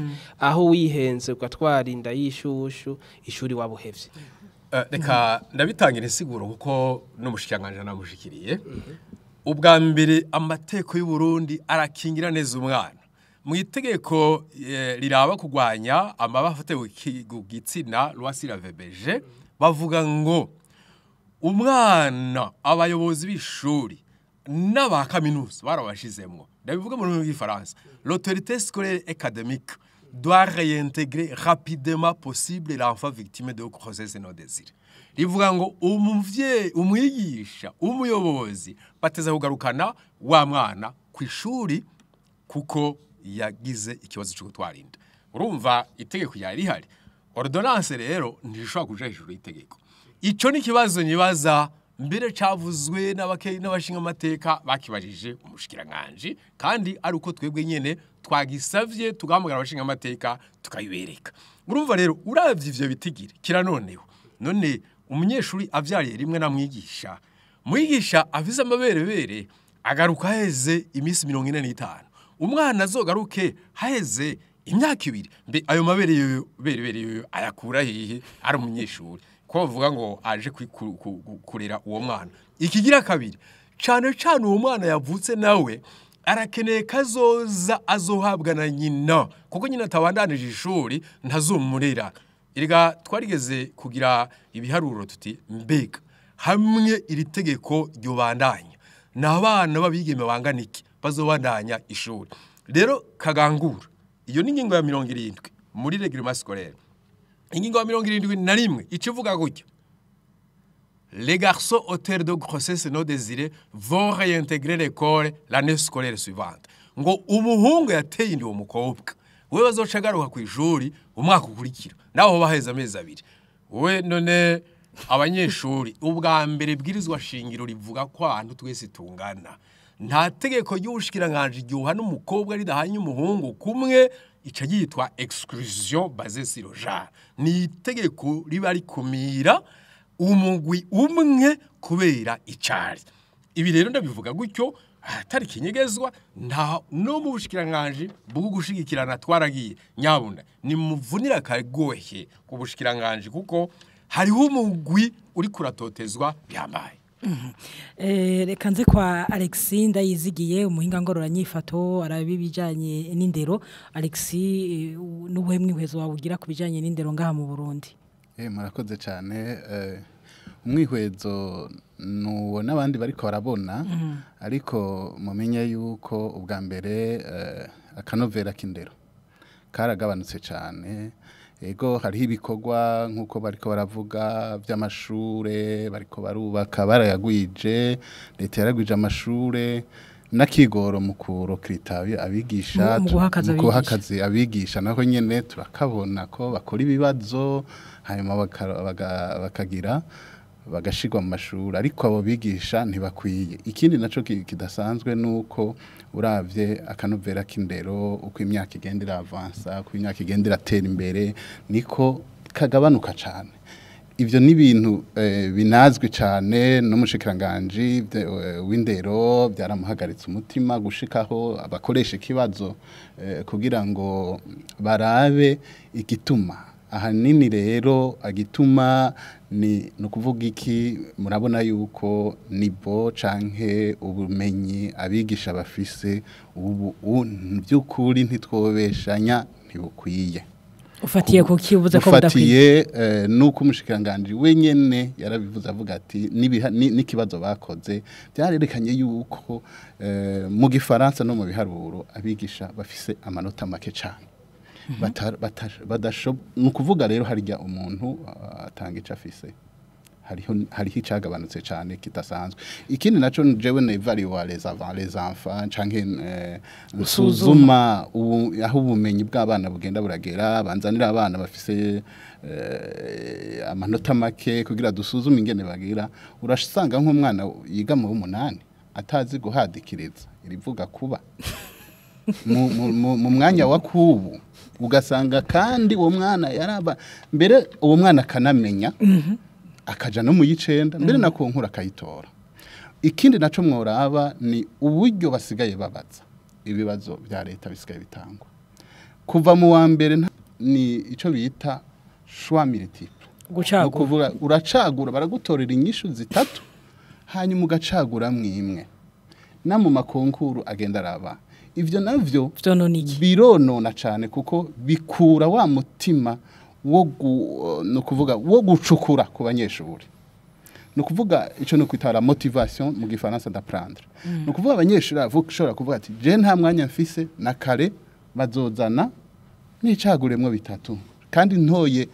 aho wihenze ugatwarinda y'ishushu ishuri waba uhebye eh, reka ndabitangira insiguro kuko n'umushyikiranganje namushikiriye ubwa mbere amategeko y'u Burundi arakingira neza umwana mu itegeko eh, riraba kugwanya amabafatewe gitsina rwasira vebeje bavuga ngo umwana abayobozi b'ishuri n'aba kaminuza barabashizemo ndabivuga mu rurimi rw'ifaransa l'autorité scolaire académique doit réintégrer rapidement possible l'enfant victime de grossesse non désirée rivuga ngo umubyeyi umwigisha umuyobozi bateza kugarukana wa mwana ku ishuri kuko yagize ikibazo cyo kutwarinda urumva itegeko ryari rihari ordonance rero ntishobora kuja hejuru y'itegeko icyo ni ikibazo nyibaza mbere cyavuzwe n'abashingamateka bakibajije umushikiranganji kandi ari uko twebwe nyine twagisabye tugahamagara abashingamateka tukayibereka urumva rero urabye ibyo bitigiri kiranoneho none umunyeshuri abyariye rimwe na mwigisha mwigisha avize amaberebere agaruka haheze iminsi mirongo ine n'itanu umwana azogaruke haheze imyaka ibiri mbe ayo mabere yoyo ayakura hehe ari umunyeshuri ko bavuga ngo aje kurera uwo mwana ikigira kabiri cyane cyane uwo mwana yavutse nawe arakeneye kazoza azohabwa na nyina kuko nyina atabandanije ishuri ntazumurira erega twarigeze kugira ibiharuro tuti mbega hamwe iri tegeko ryubandanya ni abana b'abigeme bangana iki bazobandanya ishuri rero kagangura iyo ni ingingo ya mirongo irindwi muri regirima sikorere ingingo ya mirongo irindwi na rimwe ikivuga gutya les garçons hôtels de grossesse non désirés vont réintégrer l'école l'année scolaire suivante ngo umuhungu yateye indi uwo mukobwa wowe bazoca agaruka ku ishuri umwaka ukurikira nawe baheze amezi abiri wowe none abanyeshuri ubwa mbere bwirizwa shingiro rivuga ko ahantu twese tungana nta tegeko ry'ubushikiranganje igihe uhana umukobwa ridahanye umuhungu kumwe ica yitwa exclusion baze siroja ni itegeko riba rikumira umugwi umwe kubera icari ibi rero ndabivuga gutyo ahatari ikinyegezwa nta no mu bushikiranganji bwo gushyigikirana twaragiye nyabunda nimuvunira akagohe ku bushikiranganji kuko hariho umugwi uri kuratotezwa byambaye mhm. eh, reka nze kwa alexi ndayizigiye umuhinga ngororanyifato araba ibijyanye n'indero alexi eh, n'ubuhe mwihezo wawugira ku bijyanye n'indero ngaha mu burundi eh, murakoze cyane umwihwezo nuwo n'abandi bariko barabona mm-hmm. ariko mumenye yuko ubwa mbere eh, akanovera k'indero karagabanutse cyane ego hariho ibikorwa nk'uko bariko baravuga by'amashure bariko barubaka barayagwije leta yaragwije amashure Kigoro mu kurokirita abigisha mu guhakaza abigisha naho nyine turakabona ko bakora ibibazo hanyuma bakagira bagashirwa mu mashuri ariko abo bigisha ntibakwiye ikindi nacyo kidasanzwe ni uko urabye akanovera k'indero uko imyaka igenda iravansa uko imyaka igenda iratera imbere niko kagabanuka cyane ibyo ni ibintu eh, binazwi cyane n'umushikiranganji eh, w'indero byaramuhagaritse umutima gushikaho abakoresha ikibazo eh, kugira ngo barabe igituma ahanini rero agituma ni ukuvuga iki murabona yuko nibo canke ubumenyi abigisha bafise ubu by'ukuri ntitwobeshanya ntibukwiye ufatiye ku kibuza ko budakwiye eh, nuko umushikiranganji wenyene yarabivuze avuga ati n'ikibazo bakoze byarerekanye yuko eh, mu gifaransa no mu biharuro abigisha bafise amanota make cyane ni mhm. ukuvuga rero harya umuntu ah, atanga icyo afise hariho icyagabanutse cyane kidasanzwe ikindi nacyo jewe nevaluwa rezamfa cyangwa gusuzuma eh, aho ubumenyi bw'abana bugenda buragera banzanira abana bafise eh, amanota make kugira dusuzume ingene bagira urasanga nk'umwana yiga mu w'umunani atazi guhadikiriza irivuga kuba mu mwanya wa kubu ugasanga kandi uwo mwana yaraba mbere uwo mwana akanamenya mhm. akajya no mu yicenda mbere mhm. na konkura akayitora ikindi nacyo mworaba ni uburyo basigaye babaza ibibazo bya leta bisigaye bitangwa kuva mu wa mbere ni icyo bita shuwa militipu gucagura uracagura baragutorera inyishu zitatu hanyuma ugacagura mu imwe no mu makonkuru agenda araba ibyo nabyo bironona cyane kuko bikura wa mutima ni ukuvuga wo gucukura ku banyeshuri ni ukuvuga icyo ni ukwitara motivasiyo mu gifaransa adapurandira mm. ni ukuvuga abanyeshuri ushobora kuvuga ati je nta mwanya mfise na kare bazozana n'icaguremwo bitatu kandi ntoye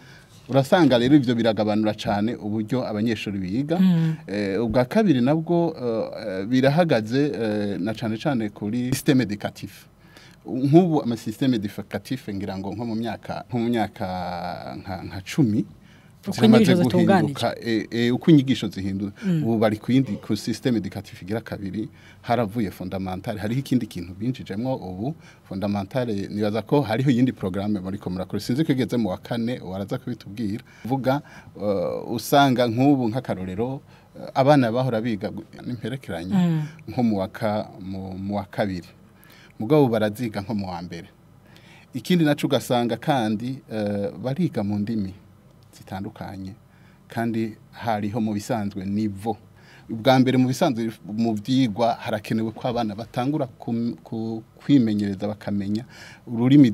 urasanga rero ibyo biragabanura cyane uburyo abanyeshuri biga hmm. eh, ubwa kabiri nabwo eh, birahagaze eh, na cyane cyane kuri sisiteme edikatifu nk'ubu amasisiteme edikatifu ngira ngo nko mu myaka nka cumi ziramaze guhinduka e, e, uko inyigisho zihindura mm. ubu bari ku yindi ku sisiteme edukatif kabiri haravuye fondamentale hariho ikindi kintu binjijemo ubu fondamentale nibaza ko hariho yindi porogaramu muri murakora sinzi ko mu wa kane waraza kubitubwira uvuga uh, usanga nk'ubu nk'akarorero uh, abana bahora biga n'imperekeranya mm. nko mu waka mu wa kabiri mugabo baraziga nko mu wa mbere ikindi nacyo ugasanga kandi uh, bariga mu ndimi zitandukanye kandi hariho mu bisanzwe nivo ubwa mbere mu bisanzwe mu byigwa harakenewe ko abana batangura kwimenyereza bakamenya ururimi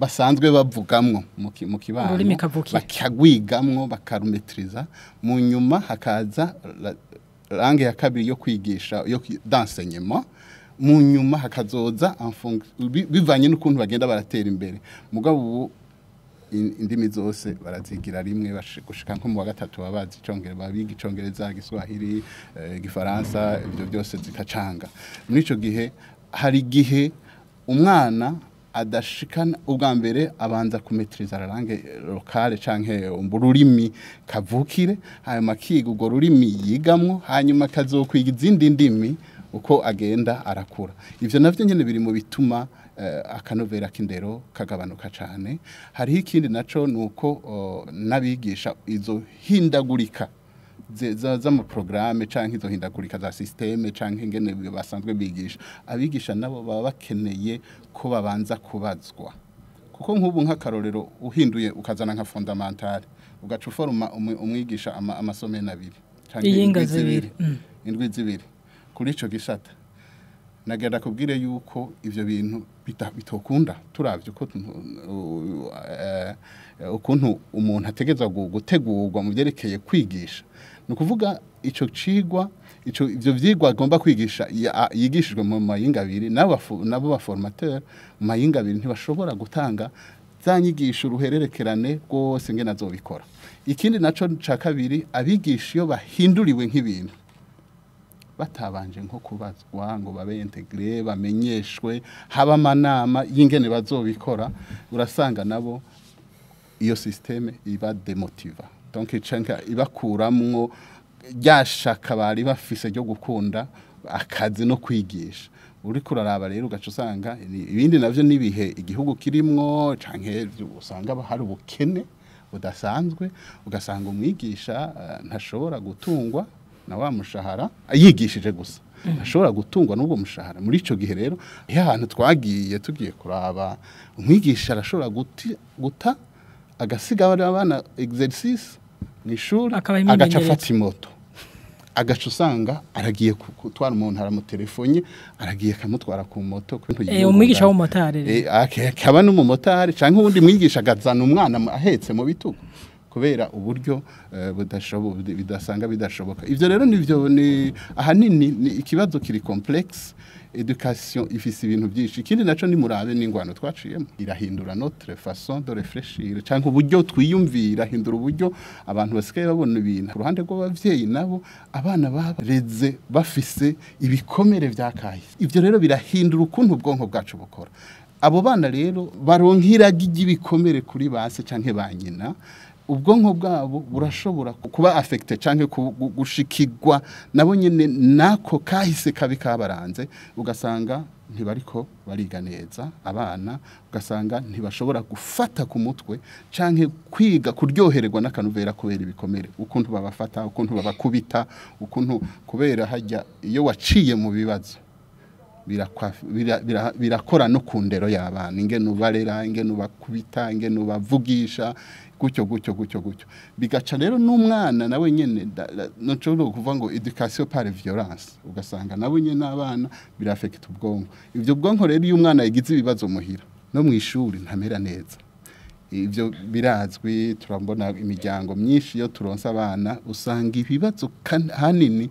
basanzwe bavugamwo mu kibano bakagwigamwo bakarumetiriza mu nyuma hakaza lange ya kabiri yo kwigisha yo dansenyema mu nyuma hakazoza bivanye n'ukuntu bagenda baratera imbere mugabo indimi zose barazigira rimwe gushika nko mu wa gatatu baba bazi icongereza babiga icongereza igiswahili igifaransa eh, ibyo byose zikacanga muri icyo gihe hari igihe umwana adashikana ubwa mbere abanza kumetiriza ararange lokale canke ururimi kavukire hanyuma akiga urwo rurimi yigamo hanyuma akazokwiga izindi ndimi uko agenda arakura Ibyo navyo nyene biri mu bituma Eh, akanovera k'indero kagabanuka cyane hariho ikindi nacyo ni uko n'abigisha izo hindagurika z'amaporogaramu cyangwa izo hindagurika za sisiteme cyangwa ingene basanzwe bigisha abigisha nabo baba bakeneye ko babanza kubazwa kuko nk'ubu nk'akarorero uhinduye ukazana nka fondamentale ugaca uforoma umwigisha ama abiri cyangwa mm. indwi zibiri kuri icyo gisata nagenda kubwire yuko ibyo bintu bitokunda turabye ko eh, ukuntu umuntu ategereza gutegurwa mu byerekeye kwigisha ni ukuvuga icyo cigwa ibyo byigwa agomba kwigisha yigishijwe mu mayinga abiri nabo baforomateri mu mayinga abiri ntibashobora gutanga za nyigisho uruhererekerane rwose ngena zobikora ikindi nacyo cya kabiri abigisha iyo bahinduriwe nk'ibintu batabanje nko kubazwa ngo babe integire bamenyeshwe haba amanama y'ingene bazobikora urasanga nabo iyo sisiteme iba demotiva donke cenga ibakuramwo rya bari bafise ryo gukunda akazi no kwigisha uri kuraraba rero ugaca usanga ibindi nabyo n'ibihe igihugu kirimwo cyangwa usanga hari ubukene budasanzwe ugasanga umwigisha eh, ntashobora gutungwa na wa mushahara yigishije gusa ashobora gutungwa n'ubwo mushahara muri icyo gihe rero iyo ahantu twagiye tugiye kuraba umwigisha arashobora guta agasiga abana egiserisisi mu ishuri agaca afata imoto agaca usanga aragiye gutwara umuntu aramutelefone aragiye akamutwara ku moto eh, umwigisha w'umumotari eh, akaba n'umumotari cyangwa ubundi mwigisha agazana umwana ahetse mu bitugu kubera uburyo eh, bidasanga bidashoboka ibyo rero ni ahanini ni ikibazo kiri komplekisi edukasiyo ifite ibintu byinshi ikindi nacyo ni murabe n'ingwano twaciyemo irahindura notre façon de réfléchir cyangwa uburyo twiyumviye irahindura uburyo abantu basigaye babona ibintu ku ruhande rw'ababyeyi nabo abana bareze bafise ibikomere bya ibyo rero birahindura ukuntu ubwonko bwacu bukora abo bana rero baronkiraga iby'ibikomere kuri base cyangwa ba nyina ubwonko bwabo burashobora kuba afegite cyangwa gushikirwa nabo nyine n'ako kahise kabi kabaranze ugasanga ntibariko bariga neza abana ugasanga ntibashobora gufata ku mutwe cyangwa kwiga kuryohererwa n'akanuvera kubera ibikomere ukuntu babafata ukuntu babakubita ukuntu kubera hajya iyo waciye mu bibazo birakora no ku ndero y'abana ingenu barera ingenu bakubita ingenu bavugisha gutyo gutyo gutyo gutyo bigaca rero n'umwana nawe nyine ntushobora kuvuga ngo edukasiyo pari viyoranse ugasanga nawe nyine n'abana birafekita ubwonko ibyo bwonko rero iyo umwana yagize ibibazo muhira no mu ishuri ntamera neza ibyo birazwi turabona imiryango myinshi iyo turonsa abana usanga ibibazo hanini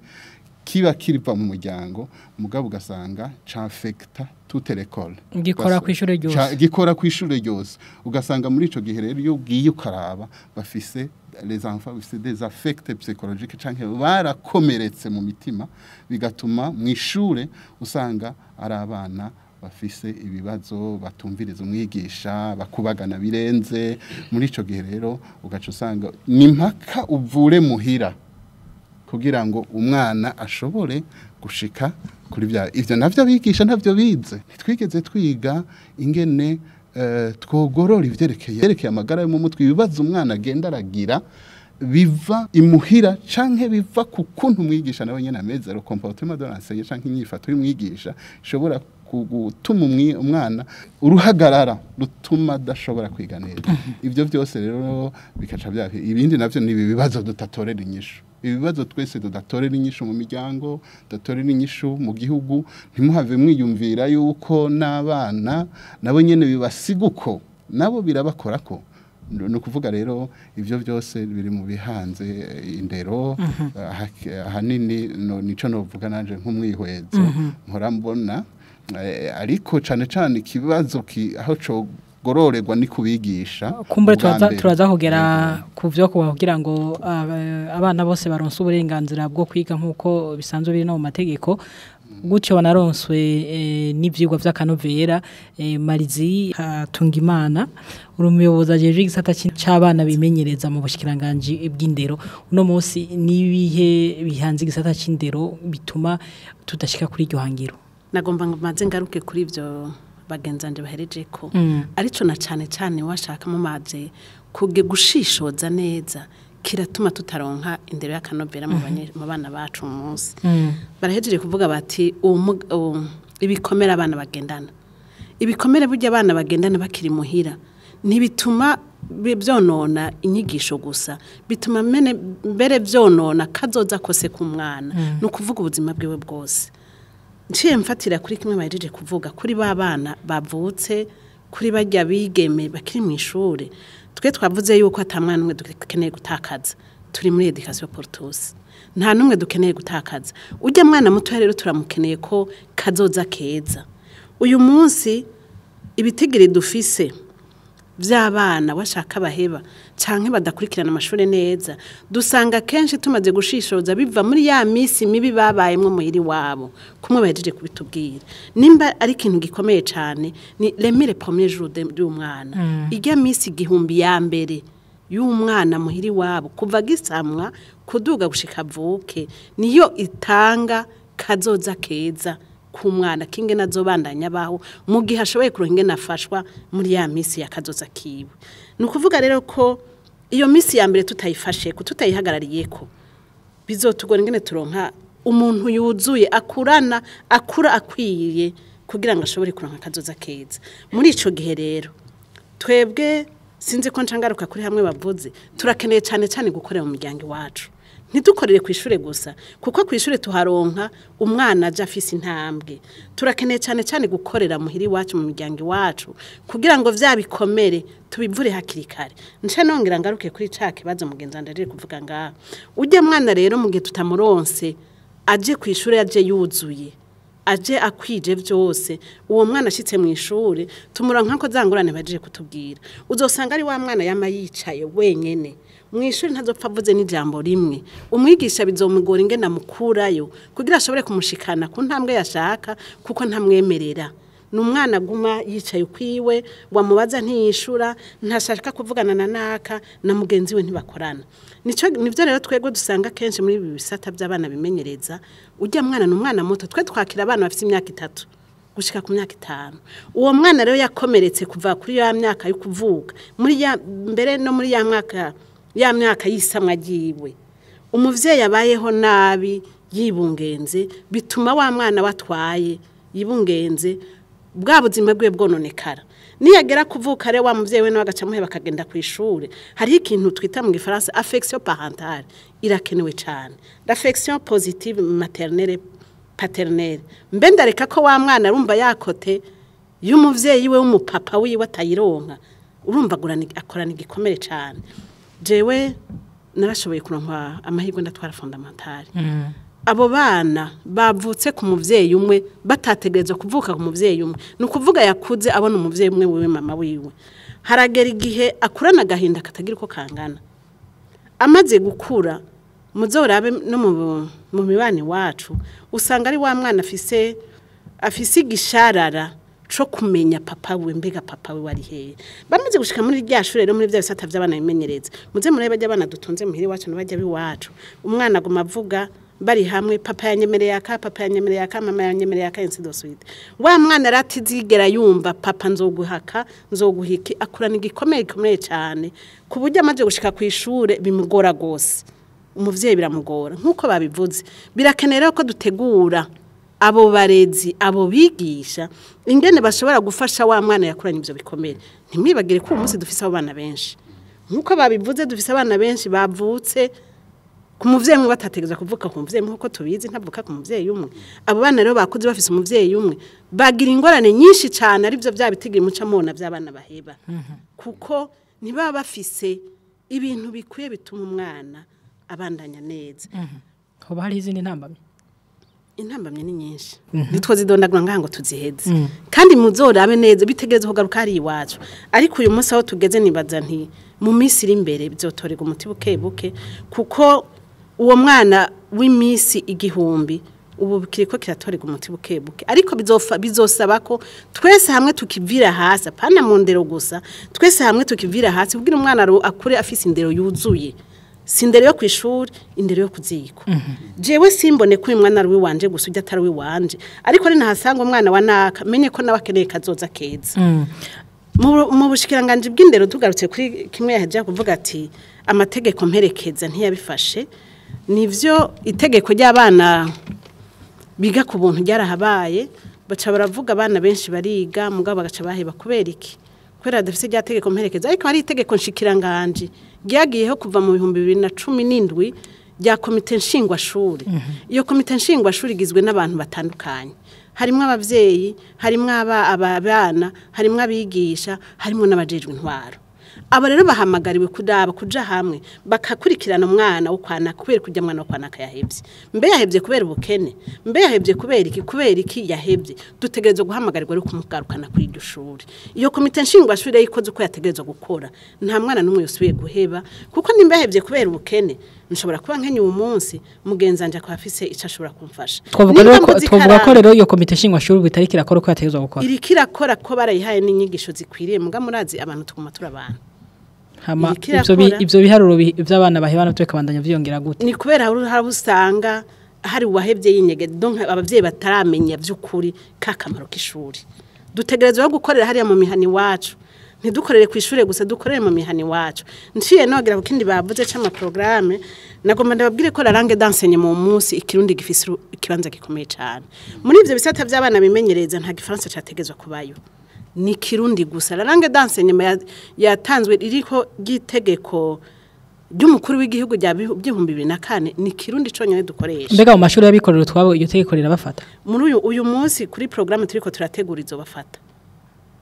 kiba kiva mu muryango mugabo ugasanga cyafekita tutelekora gikora ku ishuri ryose gikora ku ishuri ryose ugasanga muri icyo gihe rero iyo ukaraba bafise les enfants bifite des affects psychologiques canke barakomeretse mu mitima bigatuma mu ishuri usanga ari abana bafise ibibazo batumviriza umwigisha bakubagana birenze muri ico gihe rero ugaca usanga ni mpaka uvure muhira kugira ngo umwana ashobore gushika kuri bya ivyo navyo bigisha ntavyo bize twigeze twiga ingene eh, twogorora ivyerekeye yerekeye amagara yo mu mutwe ibibazo umwana agenda aragira biva imuhira canke biva ku kuntu umwigisha nawe nyene ameze le comportement de l'enseignant inyifato y'umwigisha ishobora gutuma umwana uruhagarara rutuma adashobora kwiga neza mm-hmm. ibyo byose rero bikaca byaka ibindi nabyo ni bibazo dutatorera inyishu ibibazo twese tudatorera inyishu mu miryango tudatorera inyishu mu gihugu ntimuhave mwiyumvira yuko n'abana nabo nyine bibasiga uko nabo birabakora ko ni ukuvuga rero ibyo byose biri mu bihanze eh, indero mm-hmm. eh, ahanini nicyo navuga nanjye nk'umwihwezo mm-hmm. mpora mbona Eh, ariko cyane cyane ikibazo aho gororerwa ni kubigisha kumbure turaza kugera ku byo kugira ngo eh, abana bose baronse uburenganzira bwo kwiga nk'uko bisanzwe biri no mu mategeko mm. gutyo wanaronswe eh, n'ibyigwa by'akanovera marizi hatungimana uri umuyobozi agejeje igisata cy'abana bimenyereza mu bushyikiranganji bw'indero uno munsi n'ibihe bihanze igisata cy'indero bituma tudashyika kuri iryo hangiro nagomba ngo ngaruke kuri ibyo bagenzange bahereje ko mm. aricyo na cyane cyane washakamo maze gushishoza neza kiratuma tutaronka indero y'akanovera mm-hmm. mu bana bacu umunsi mm. barahejeje kuvuga bati ibikomere abana bagendana ibikomere burya abana bagendana bakiri muhira ntibituma byonona inyigisho gusa bituma mbere byonona kazoza kose ku mwana mm. ni ukuvuga ubuzima bwiwe bwose nshyire mfatira kuri kimwe bahejeje kuvuga kuri ba bana bavutse kuri bajya bigeme bakiri mu ishuri twe twavuze yuko atamwana umwe dukeneye gutakaza turi muri edikasiyo porutusi nta n'umwe dukeneye gutakaza ujya mwana mutoya rero turamukeneye ko kazoza keza uyu munsi ibitegere dufise by'abana washaka baheba cyangwa badakurikirana amashuri neza dusanga kenshi tumaze gushishoza biva muri ya minsi mibi babayemo muhiri wabo kumwe bahejeje kubitubwira nimba ari ikintu gikomeye cyane ni remere pomeje y'umwana mm. ijya minsi igihumbi ya mbere y'umwana muhiri wabo kuva gisamwa kuduga gushika avuke niyo itanga kazoza keza ku mwana kinge nazo abaho mu gihe ashoboye kuronka ingena afashwa muri ya minsi ya kazoza kiwe ni ukuvuga rero ko iyo minsi ya mbere tutayifashe ko tutayihagarariye ko bizotugora ingene turonka umuntu yuzuye akurana akura akwiye kugira ngo ashobore kuronka akazoza keza muri icyo gihe rero twebwe sinzi ko nshangaruka kuri hamwe bavuze turakeneye cyane cyane gukorera mu muryango iwacu ntidukorere ku ishuri gusa kuko ku ishuri tuharonka umwana ajya afise intambwe turakeneye cyane cyane gukorera muhira wacu mu miryango iwacu kugira ngo bya bikomere tubivure hakiri kare nshya nongera ngaruke kuri cya kibazo mugenzi wanjye kuvuga ngaha ujya mwana rero mu gihe tutamuronse ajye ku ishuri ajye yuzuye aje akwije byose uwo mwana ashyitse mu ishuri tumura nk'ako zangurane baje kutubwira uzasanga ari wa mwana yama yicaye wenyine mu ishuri ntazopfa avuze n'ijambo rimwe umwigisha bizomugora ingena mukurayo kugira ashobore kumushikana ku ntambwe yashaka kuko ntamwemerera ni umwana aguma yicaye ukwiwe wamubaza ntiyishura ntashaka kuvugana na naka na mugenzi we ntibakorana nibyo rero twebwe dusanga kenshi muri ibi bisata by'abana bimenyereza ujya mwana ni umwana muto twe twakira abana bafite imyaka itatu gushyira ku myaka itanu uwo mwana rero yakomeretse kuva kuri ya myaka yo kuvuka muri ya mbere no muri ya mwaka ya myaka y'isamwa agiye umubyeyi abayeho nabi yibungenze bituma wa mwana watwaye yibungenze bwa buzima bwe bwononekara niyagera kuvuka rero wa mubyeyi we nawe bakagenda ku ishuri hariho ikintu twita mu gifaransa affection parantale irakenewe cyane rafegisiyo pozitive materinere paterinere mbe ndareka ko wa mwana arumva yakote y'umubyeyi we w'umupapa wiwe atayironka urumva akorana igikomere cyane jewe narashoboye kuronka amahirwe ndatwara fondamentari mm. abo bana bavutse ku mubyeyi umwe batategereza kuvuka ku mubyeyi umwe ni ukuvuga yakuze abona umubyeyi umwe wiwe mama wiwe haragera igihe akurana agahinda katagira uko kangana amaze gukura muzorabe no mu mibani wacu usanga ari wa mwana afise afise igisharara cyo kumenya papa we mbega papa we wari hehe bamaze gushyika muri rya shuri rero muri bya bisata by'abana bimenyereza muze muri bajya abana dutunze wacu iwacu bajya biwacu umwana aguma avuga bari hamwe papa yanyemereye aka papa yanyemereye aka mama yanyemereye aka insidoswite wa mwana yari atizigera yumva papa nzoguhaka nzoguhike akurana igikomere gikomeye cyane ku buryo amaze gushyika ku ishuri bimugora rwose umubyeyi biramugora nk'uko babivuze birakenera ko dutegura abo barezi abo bigisha ingene bashobora gufasha wa mwana yakuranye ibyo bikomere ntimwibagire ko umunsi munsi dufise abana benshi nk'uko babivuze dufise abana benshi bavutse ku mubyeyi umwe batategereza kuvuka ku mubyeyi nk'uko tubizi ntavuka ku mubyeyi umwe abo bana rero bakuze bafise umubyeyi umwe bagira ingorane nyinshi cyane aribyo bya bitigira umucamubona by'abana baheba mhm. kuko ntibaba bafise ibintu bikwiye bituma umwana abandanya neza haba mhm. hari izindi ntambamye intambamye ni nyinshi mhm. nitwo zidondagura ngango tuziheze mm. kandi muzorame neza bitegereza kugaruka ari iwacu ariko uyu munsi aho tugeze nibaza nti mu minsi iri imbere byotorega umuti buke kuko uwo mwana w'iminsi igihumbi ubu bikiri ko kiratorega umuti buke ariko bizosaba ko twese hamwe tukivira hasi apana mu ndero gusa twese hamwe tukivira hasi kugira umwana akure afise indero yuzuye si yo ku ishuri indero yo ku mhm. jewe simbone ko uyu mwana ari uw'iwanje gusa ujya atari uw'iwanje ariko nahasanga umwana wa naka menye ko nawe akeneye kazoza keza mm. mu bushikiranganji bw'indero tugarutse kuri kimwe yahajya kuvuga ati amategeko mperekeza ntiyabifashe nibyo itegeko ry'abana biga ku buntu ryarahabaye baca baravuga abana benshi bariga mugabo bagaca baheba kubera iki kubera dufite rya tegeko mperekeza ariko hari itegeko nshikiranganji ryagiyeho kuva mu bihumbi bibiri na cumi n'indwi rya komite nshingwashuri mhm. iyo komite nshingwashuri igizwe n'abantu batandukanye harimo ababyeyi harimo abana harimo abigisha harimo n'abajejwe intwaro aba rero bahamagariwe kudaba kuja hamwe bakakurikirana umwana wo kwana kubera kujya mwana wo kwana kayahebye mbe yahebye kubera ubukene mbe yahebye kubera iki kubera iki yahebye dutegerezwa guhamagarirwa rero kumugarukana kuri iryo shuri iyo komite nshingwashuri yayikoze uko yategerezwa gukora nta mwana n'umwe yosubiye guheba kuko nimba yahebye kubera ubukene nshobora kuba nk'enyuwe umunsi mugenzi wanjye akaba afise icyo ashobora kumfasha twavuga ko rero iyo komite shingwashuri ubu itari kirakora ko yategetswe gukora iri kirakora ko barayihaye n'inyigisho zikwiriye muga murazi abantu tukuma turabana ibyo biharuro by'abana bahebana tukabandanya byiyongera gute ni kubera aho usanga hari uwahebye yinyege ababyeyi bataramenya by'ukuri k'akamaro k'ishuri dutegerezwa gukorera hariya mu mihani iwacu ntidukorere ku ishuri gusa dukorere mu mihana iwacu nshyire nogera ku kindi bavuze cy'amaporogaramu nagomba ndababwire ko rarange dansenye mu munsi ikirundi gifise ikibanza gikomeye cyane muri ibyo bisata by'abana bimenyereza nta gifaransa cyategezwa kubayo ni kirundi gusa rarange dansenye yatanzwe iriko ry'itegeko ry'umukuru w'igihugu rya by'ibihumbi bibiri na kane ni kirundi cyonyine dukoresha mbega mu mashuri y'abikorera utwabo iryo tegeko rirabafata muri uyu munsi kuri porogaramu turi ko turategura izo bafata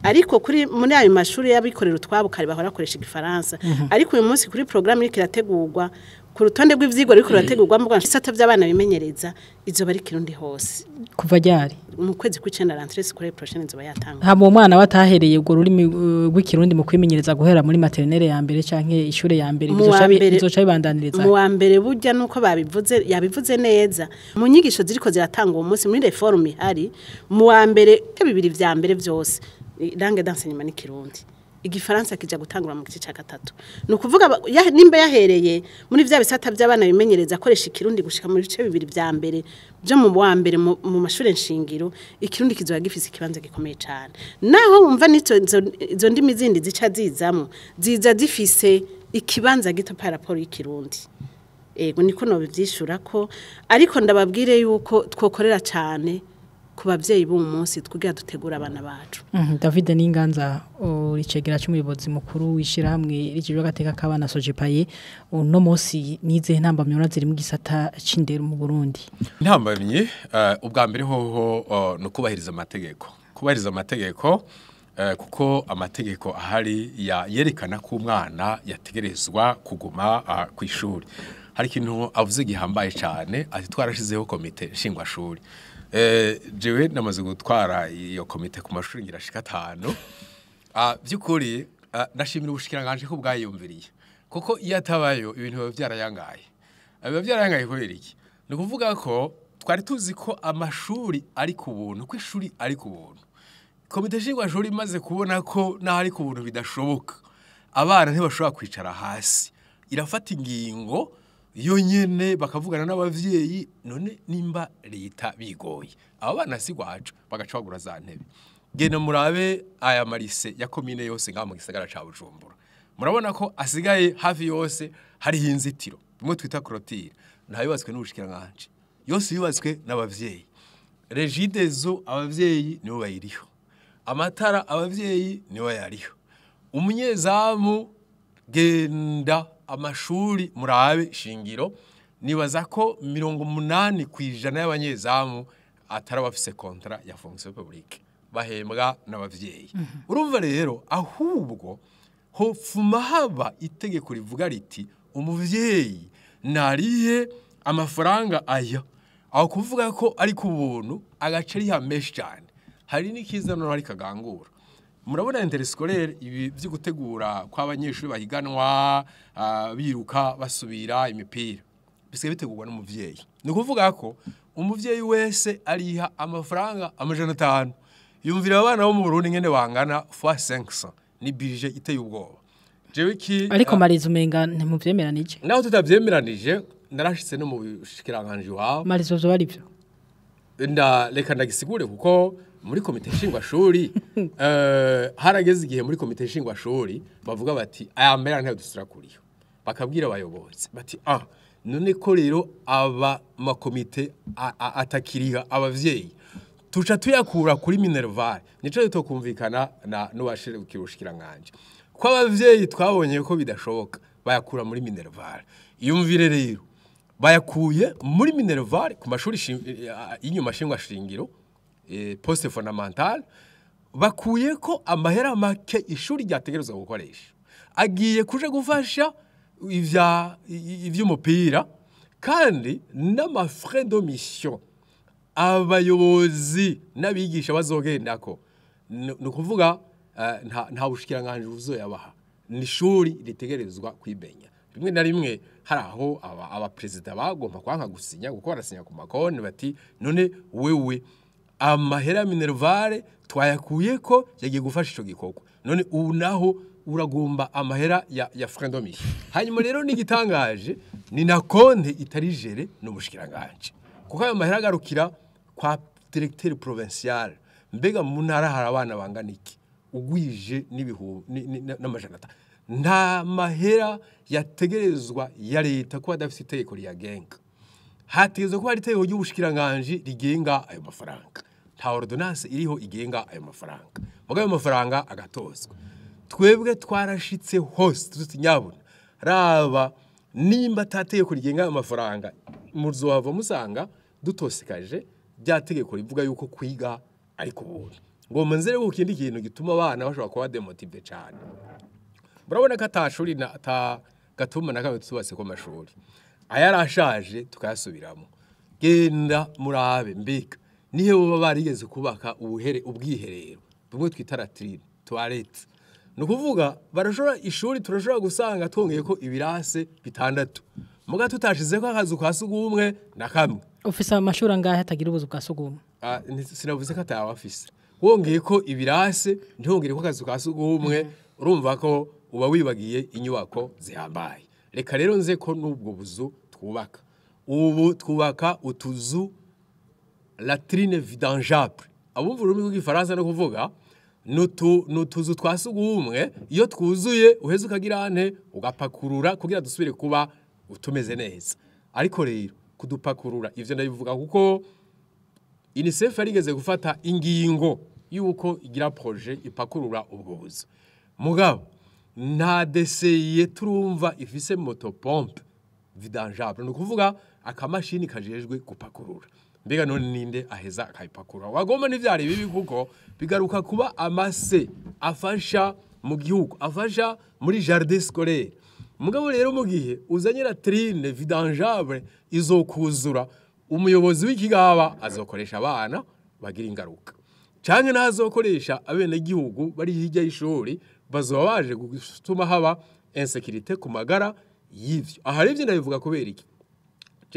ariko kuri muri ayo mashuri y'abikorera utwabo kare bahora bakoresha igifaransa mhm. ariko uyu munsi kuri porogaramu iriko irategurwa ku rutonde rw'ibyigwa ruri rurategurwa mu rwanda isata by'abana bimenyereza izuba rikirundi hose kuva ryari mu kwezi kw'icyenda rantire sikore poroshene inzoba yatanga haba umwana batahereye urwo rurimi uh, rw'ikirundi mu kwimenyereza guhera muri maternelle ya mbere cyangwa ishuri ya mbere bizoca bibandaniriza mu wa mbere burya nuko babivuze yabivuze neza mu nyigisho ziriko ziratanga uwo munsi muri reforme ihari mu wa mbere bibiri bya mbere byose irange eh, dansenya ni kirundi igifaransa kijya gutangura mu gice cya gatatu ni ukuvuga nimba yahereye muri bya bisata by'abana bimenyereza akoresha ikirundi gushika mu bice bibiri bya mbere byo mu wa mbere mu mashuri nshingiro ikirundi kizoba gifite ikibanza gikomeye cyane naho wumva izo ndimi zindi zica zizamo ziza zifise ikibanza gito paraporo y'ikirundi yego niko nabibyishura ko ariko ndababwire yuko twokorera cyane ku babyeyi b'uwo munsi twubwira dutegura abana bacu mhm, david n'inganza uricegera cy'umuyobozi mukuru w'ishyirahamwe rigizwe agateka k'abana sojepaye uno munsi n'izihe ntambamyi urabona ziri mu gisata cy'indero mu burundi intambamyi eh, ubwa mbere hoho ni ukubahiriza amategeko kubahiriza amategeko eh, kuko amategeko ahari yerekana ko umwana yategerezwa kuguma ku ishuri hari ikintu avuze gihambaye cyane ati twarashyizeho komite nshingwashuri Eh, jewe namaze gutwara iyo komite ku mashuri ngira ashika atanu ah, by'ukuri ah, ndashimira ubushikiranganje ko bwayiyumviriye kuko iyo atabayo ibintu biba byarayangaye ah, biba byarayangaye kubera iki ni ukuvuga ko twari tuzi ko amashuri ari ku buntu ko ishuri ari ku buntu komite nshingwashuri imaze kubona ko n'aho ari ku buntu bidashoboka abana ntibashobora kwicara hasi irafata ingingo iyo nyine bakavugana n'ababyeyi none nimba leta bigoye aba bana si iwacu bagacagura za ntebe genda murabe aya marise ya komine yose ngaha mu gisagara cya bujumbura murabona ko asigaye hafi yose hariho inzitiro bimwe twita korotire ntayubatswe n'ubushikiranganji yose yubatswe n'ababyeyi regidezo ababyeyi nibo bayiriho amatara ababyeyi nibo yariho umunyezamu genda amashuri murabe shingiro nibaza ko mirongo umunani ku ijana y'abanyezamu atari abafise kontara ya fonction publique bahembwa n'ababyeyi mhm. urumva rero ahubwo hopfuma haba itegeko rivuga riti umubyeyi narihe amafaranga aya aho kuvuga ko ari ku buntu agace ari menshi cyane hari n'ikiza noneho ari kagangura murabona interisikore ibi byo gutegura kw'abanyeshuri bahiganwa ah, biruka basubira imipira bisigaye bitegurwa n'umubyeyi ni ukuvuga ko umubyeyi wese ariha amafaranga amajana atanu yumvira abana bo mu Burundi nyine bangana fwa senkisa ni birije iteye ubwoba ariko ah, marizo umenga ntimubyemeranije naho tutabyemeranije narashyitse no mu bushikiranganji wawe marizo byo bari reka ndagisigure kuko muri komite nshingwashuri eh, harageze igihe muri komite nshingwashuri bavuga bati aya mbera ntayo dusura kuriyo bakabwira abayobozi bati ah none ko rero aba makomite atakiriha ababyeyi tuca tuyakura kuri minerval nicyo kumvikana na n'uwashire ukirushikiranganje ko ababyeyi twabonye ko bidashoboka bayakura muri minerval yumvire rero bayakuye muri minerval ku mashuri y'inyuma eh, shingwa shingiro E, posite fondamentale bakuye ko amahera make ishuri ryategerezwa gukoresha agiye kuje gufasha iby'umupira kandi n'amafure domisiyo abayobozi n'abigisha bazogenda ko ni ukuvuga e, nta bushikiranganji buzoyabaha ni ishuri ritegerezwa kwimenya rimwe na rimwe hari aho abaperezida bagomba kwanga gusinya gukora barasinya ku makonti bati none wewe amahera ya minerivare twayakuye ko yagiye gufasha icyo gikorwa none ubu naho uragomba amahera ya furendomike hanyuma rero n'igitangaje ni na konti itari jere n'ubushikiranganje kuko ayo mahera agarukira kwa diregiteri porovensiale mbega mu ntara hari abana bangana iki ugwije n'amajana atanu nta mahera yategerezwa ya leta kuba adafite itegeko riyagenga hategerezwa kuba hari itegeko ry'ubushikiranganje rigenga ayo mafaranga nta orudonanse iriho igenga ayo mafaranga muga ayo mafaranga agatozwa twebwe twarashitse hose tutunyabona raba nimba atategeko rigenga ayo mafaranga muzuhava musanga dutosekaje bya tegeko rivuga yuko kwiga ari ku buntu ngomba nzere ko ikindi kintu gituma abana bashobora kuba demotive cyane murabona ko atashuri gatuma na kamwe tubatse ko amashuri ayari ashaje tukayasubiramo genda murabe mbika niyo baba barigeze kubaka ubwiherero bumwe twita ratirine tuwarete ni ukuvuga barashobora ishuri turashobora gusanga twongeye ko ibirase bitandatu muga tutashizeho akazu ka sugumwe na kamwe ufise amashuri angahe atagira ubuzu bwa sugumwe sinavuze ko atawe afise wongeye ko ibirase ntihongere ko akazu ka sugumwe urumva ko uba wibagiye inyubako zihambaye reka rero nze ko n'ubwo buzu twubaka ubu twubaka utuzu latrine vidanjabure abo mu rurimi rw'ifaransa no kuvuga ni utuzu twa sugumwe iyo twuzuye uheze ukagira ane ugapakurura kugira dusubire kuba utumeze neza ariko rero kudupakurura ibyo ndabivuga kuko UNICEF yarigeze gufata ingingo y'uko igira poroje ipakurura ubwo buzu mugabo nta deseye turumva ifise moto pompe vidanjabure ni ukuvuga akamashini kajejwe gupakurura mbega none ninde aheza akayipakura wagomba n'ibyari bibi kuko bigaruka kuba amase afasha mu gihugu afasha muri jaride sikorere mugabo rero mu gihe uzanye latrine vidanjabure kuzura umuyobozi w'ikigaba azokoresha abana bagira ingaruka cyane ntazokoresha abenegihugu bari hirya y'ishuri bazoba baje gutuma haba insekirite ku magara y'ibyo aha rero ndabivuga kubera iki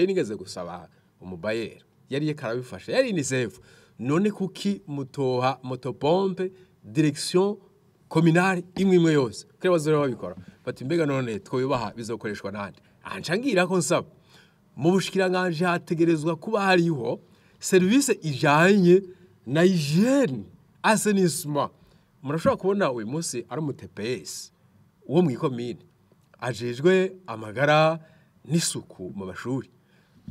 nigeze gusaba umubayeri yari karabifasha yari inisefu none kuki mutoha motopompe direkisiyo kominari imwe imwe yose kuri bazora babikora bati mbega none bizakoreshwa bizokoreshwa n'ahandi ahancangira ko nsaba mu bushikiranganje hategerezwa kuba hariho serivisi ijyanye na hijyene asenisima murashobora kubona uyu munsi ari umutepesi wo mu ikomine ajejwe amagara n'isuku mu mashuri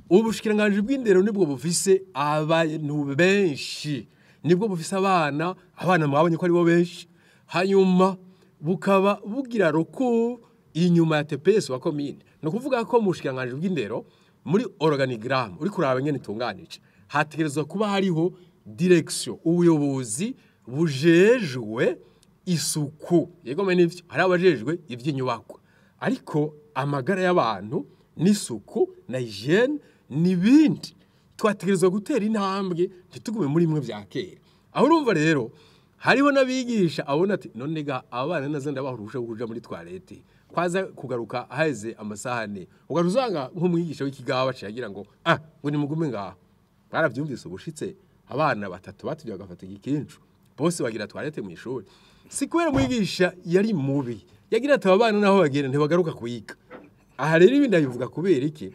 ubushyikiranganji bw'indero nibwo bufise abantu benshi nibwo bufise abana abana mwabonye ko aribo benshi hanyuma bukaba bugira ruku inyuma ya tepesi wa komine ni ukuvuga ko mu bushyikiranganji bw'indero muri oruganigaramu uri kuraba nyine itunganije hategerezwa kuba hariho direkisiyo ubuyobozi bujejwe isuku yego nibyo hari abajejwe iby'inyubako ariko amagara y'abantu n'isuku na hijyene n'ibindi twategerezwa gutera intambwe ntitugume muri bimwe bya kera aho urumva rero hariho n'abigisha abona ati none ga abana nazo ndabaha uruhushya rwo kuja muri toilette kwaza kugaruka haheze amasaha ane ugaruka usanga nk'umwigisha w'ikigaba aciye agira ngo ah ngo nimugume ngaha barabyumvise ubushitse abana batatu batugiye bagafata igikincu bose bagira toilette mu ishuri si kubera umwigisha yari mubi yagira ati aba bana naho bagenda ntibagaruka kuyiga aha rero ibi ndabivuga kubera iki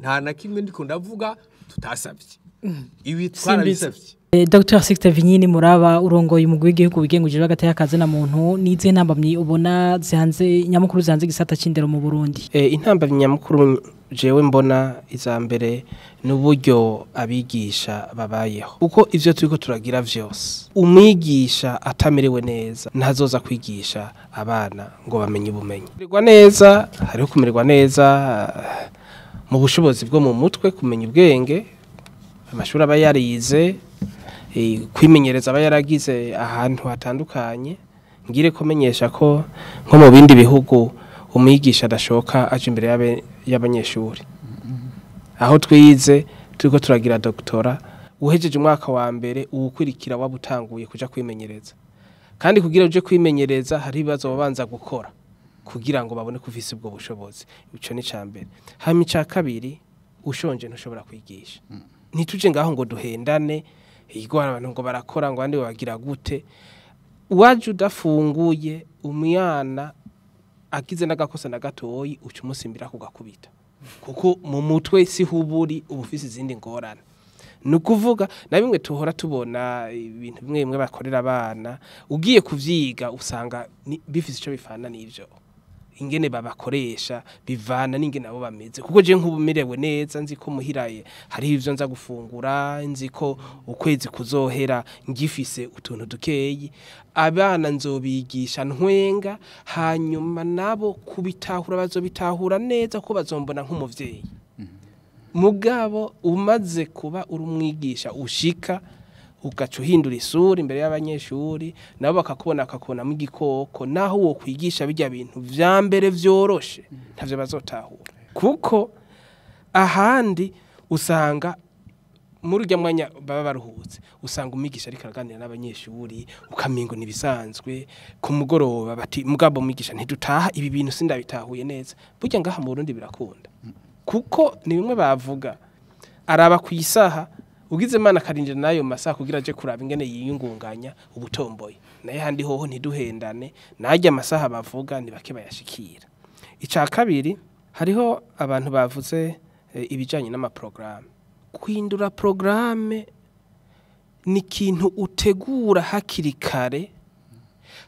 nta na kimwe ndiko ndavuga tutasabye Mm. ibi twarabisabye eh, dr sixte vinyini muraba urongoye umugwi w'igihugu wigengujeje hagati y'akazi na muntu n'izi ntambamyi ubona zihanze nyamukuru zihanze igisata cy'indero mu burundi eh, intambamyi nyamukuru jewe mbona iza mbere n'uburyo abigisha babayeho kuko ibyo turi ko turagira byose umwigisha atamerewe neza ntazoza kwigisha abana ngo bamenye ubumenyi kumererwa neza hariho kumererwa neza mu bushobozi bwo mu mutwe kumenya ubwenge amashuri aba yarize eh, kwimenyereza aba yaragize ahantu hatandukanye ngire kumenyesha ko nko mu bindi bihugu umwigisha adashoka aje imbere y'abanyeshuri aho twize turi turagira dogitora uhejeje umwaka wa mbere uwukurikira waba utanguye kujya kwimenyereza kandi kugira uje kwimenyereza hari ibibazo babanza gukora kugira ngo babone ko ufise ubwo bushobozi icyo ni icya mbere hanyuma icya kabiri ushonje ntushobora kwigisha ntituje ngaho ngo duhendane igwara abantu ngo barakora ngo abandi babagira gute uwaje udafunguye umwana agize n'agakosa na gatoyi uca umusimbira kugakubita kuko mu mutwe si huburi uba ufite izindi ngorane ni ukuvuga na bimwe tuhora tubona ibintu bimwe bimwe bakorera abana ugiye kubyiga usanga bifite icyo bifana n'ibyo ingene babakoresha bivana n'ingene abo bameze kuko je nk'ubumirewe neza nzi ko muhiraye hari ivyo nza gufungura nzi ko ukwezi kuzohera ngifise utuntu dukeyi abana nzobigisha ntwenga hanyuma nabo kubitahura bazobitahura neza ko bazombona nk'umuvyeyi mhm. mugabo umaze kuba urumwigisha ushika ugaca uhindura isura imbere y'abanyeshuri nabo bakakubona bakakubonamo igikoko naho uwo kwigisha bijya bintu bya mbere byoroshe ntabyo bazotahura kuko ahandi usanga muri ujya mwanya baba baruhutse usanga umwigisha ariko araganira n'abanyeshuri ukamengo ntibisanzwe ku mugoroba bati mugabo mwigisha ntidutaha ibi bintu sindabitahuye neza burya ngaha mu Burundi birakunda kuko ni bimwe bavuga araba ku isaha ugize imana akarinjira n'ayo masaha kugira ajye kuraba ingene yiyungunganya ubutomboye nayo handi hoho ntiduhendane najya amasaha bavuga bake bayashikira icya kabiri hariho abantu bavuze eh, ibijyanye n'amaporogaramu guhindura porogaramu ni ikintu utegura hakiri kare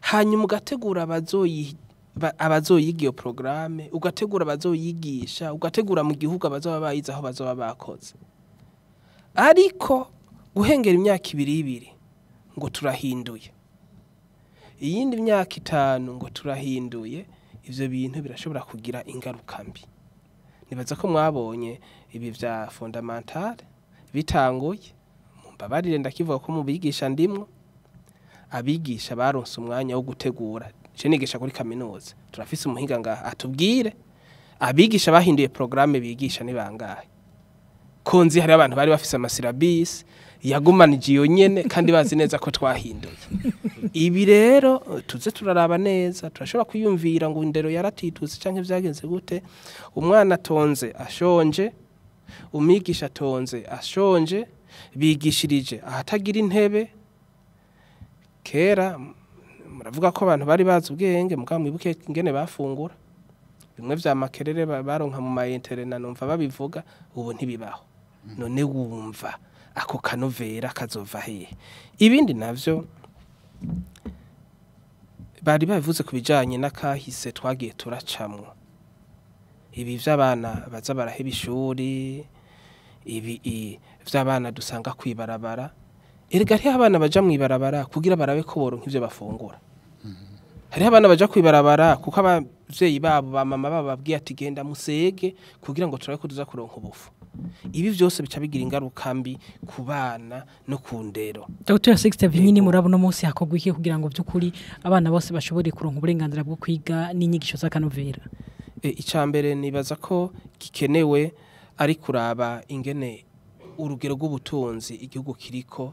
hanyuma ugategura abazoyiga iyo porogaramu ugategura abazoyigisha ugategura mu gihugu abazaba bayizi aho bazaba bakoze ariko guhengera imyaka ibiri ibiri ngo turahinduye iyindi myaka itanu ngo turahinduye ibyo bintu birashobora kugira ingaruka mbi nibaza ko mwabonye ibi bya fondamentale bitanguye mbabarire ndakivuga ko mu bigisha ndimwo abigisha baronse umwanya wo gutegura je nigisha kuri kaminuza turafise umuhinga ngaha atubwire abigisha bahinduye porogaramu bigisha ni bangahe ko hari abantu bari bafise amasirabisi yagumanije iyo nyene kandi bazi neza ko twahinduye ibi rero tuze turaraba neza turashobora kwiyumvira ngo indero yaratitutse cyangwa byagenze gute umwana atonze ashonje umwigisha atonze ashonje bigishirije ahatagira intebe kera muravuga ko abantu bari bazi ubwenge mugabo mwibuke ingene bafungura bimwe bya makerere baronka mu ma numva babivuga ubu ntibibaho Mm-hmm. none wumva ako kanovera kazova hehe ibindi navyo bari babivuze ku bijyanye n'akahise twagiye turacamwo ibi by'abana baza baraheba ishuri ibi by'abana dusanga kwibarabara ibarabara erega hariho abana bajya mu ibarabara kugira barabe ko boronka ibyo bafungura mm-hmm. hari abana bajya kwibarabara kuko aba ababyeyi babo ba babo babwiye ati genda musege kugira ngo turabe ko tuza kuronka ubufu ibi byose bica bigira ingaruka mbi ku bana no ku ndero dr sixte nyine murabo no munsi hakorwa kugira ngo by'ukuri abana bose bashobore kuronka uburenganzira bwo kwiga n'inyigisho z'akanovera e, mbere nibaza ko gikenewe ari kuraba ingene urugero rw'ubutunzi igihugu kiriko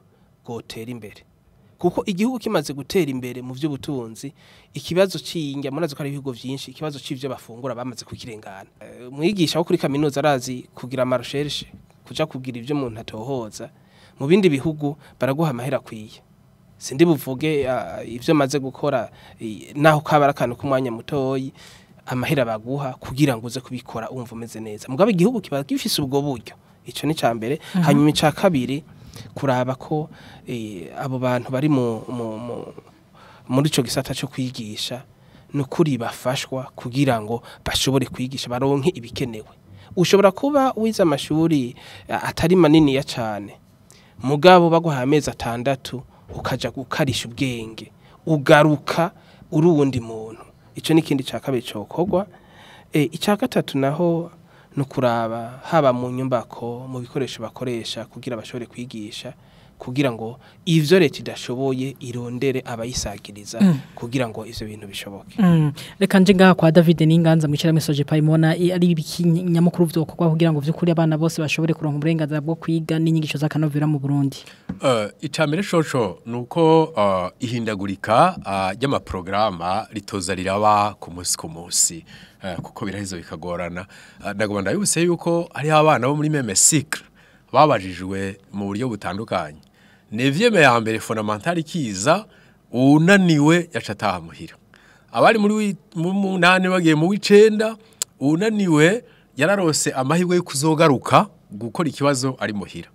gotera imbere kuko igihugu kimaze gutera imbere mu by'ubutunzi ikibazo cy'injya muri ari ibihugu byinshi ikibazo cy'ibyo bafungura bamaze kukirengana eh, mwigisha wo kuri kaminuza arazi kugira amarusheshe kuja kugira ibyo umuntu atohoza mu bindi bihugu baraguha amahera akwiye sindi buvuge eh, ibyo maze gukora naho kaba akantu k'umwanya mutoyi amahera baguha kugira ngo uze kubikora wumva umeze neza mugabo igihugu kiba gifise ubwo buryo icyo ni cya mbere mhm. hanyuma icya kabiri kuraba ko eh, abo bantu bari muri icyo gisata cyo kwigisha ni ukuri bafashwa kugira ngo bashobore kwigisha baronke ibikenewe ushobora kuba wize amashuri eh, atari maniniya cyane mugabo baguha amezi atandatu ukajya gukarisha ubwenge ugaruka uri uwundi muntu icyo ni ikindi cya kabiri cyokorwa eh, icya gatatu naho no kuraba haba mu nyumbako mu bikoresho bakoresha kugira bashobore kwigisha kugira ngo ivyo leta idashoboye irondere abayisagiriza mm. kugira ngo ivyo bintu bishoboke mm. reka nje ngaha kwa David Ninganza mwicira mesoje paimona ari ibikinyamukuru vyokorwa kugira ngo vyukuri abana bose bashobore kuronka uburenganzira bwo kwiga n'inyigisho z'akanovera mu Burundi uh, icambere coco nuko uh, eh, ihindagurika eh, ry'amaprograma uh, ritoza riraba ku munsi ku munsi Eh, kuko birahizo bikagorana eh, ndagomba ndabibutse yuko ari abana bo muri meme sikara babajijwe mu buryo butandukanye ni ibyeme ya mbere fondamentali ikiza unaniwe yacataha muhira abari muri munani bagiye mu w'icenda uwunaniwe yararose amahirwe yo kuzogaruka gukora ikibazo ari muhira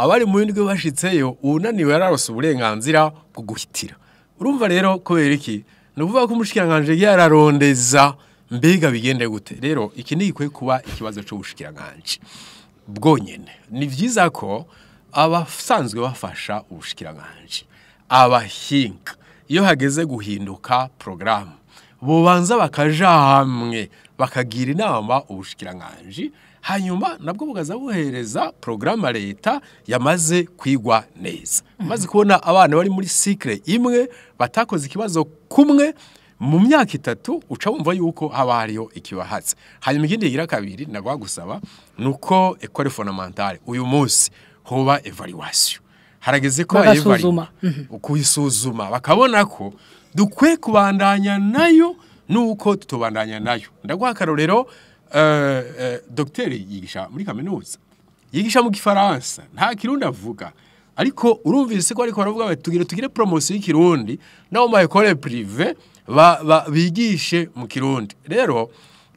abari mu w'indwi bashyitseyo uwunaniwe yararose uburenganzira bwo guhitira urumva rero kubera iki ni ukuvuga ko umushyikiranganje yararondeza mbega bigende gute rero iki ntigikwiye kuba ikibazo cy'ubushikiranganji bwonyine ni byiza ko abasanzwe bafasha ubushikiranganji abahinga iyo hageze guhinduka porogaramu bubanza bakaja hamwe bakagira inama ubushikiranganji hanyuma nabwo bugaza buhereza porogaramu leta yamaze kwigwa neza maze kubona abana bari muri sikire imwe batakoze ikibazo kumwe mu myaka itatu uca wumva yuko haba hariyo ikibahatse hanyuma ikindi kigira kabiri nagwagusaba ni uko ekore fonamentale uyu munsi hoba evaluwasiyo harageze ko bagasuzuma mhm. kuyisuzuma bakabona ko dukwiye kubandanya nayo n'uko tutubandanya nayo ndaguha akarorero eh, eh, dogiteri yigisha muri kaminuza yigisha mu gifaransa nta kirundi avuga ariko urumvise ko ariko baravuga bati tugire tugire poromosiyo y'ikirundi nawe mpayekore purive bigishe mu kirundi rero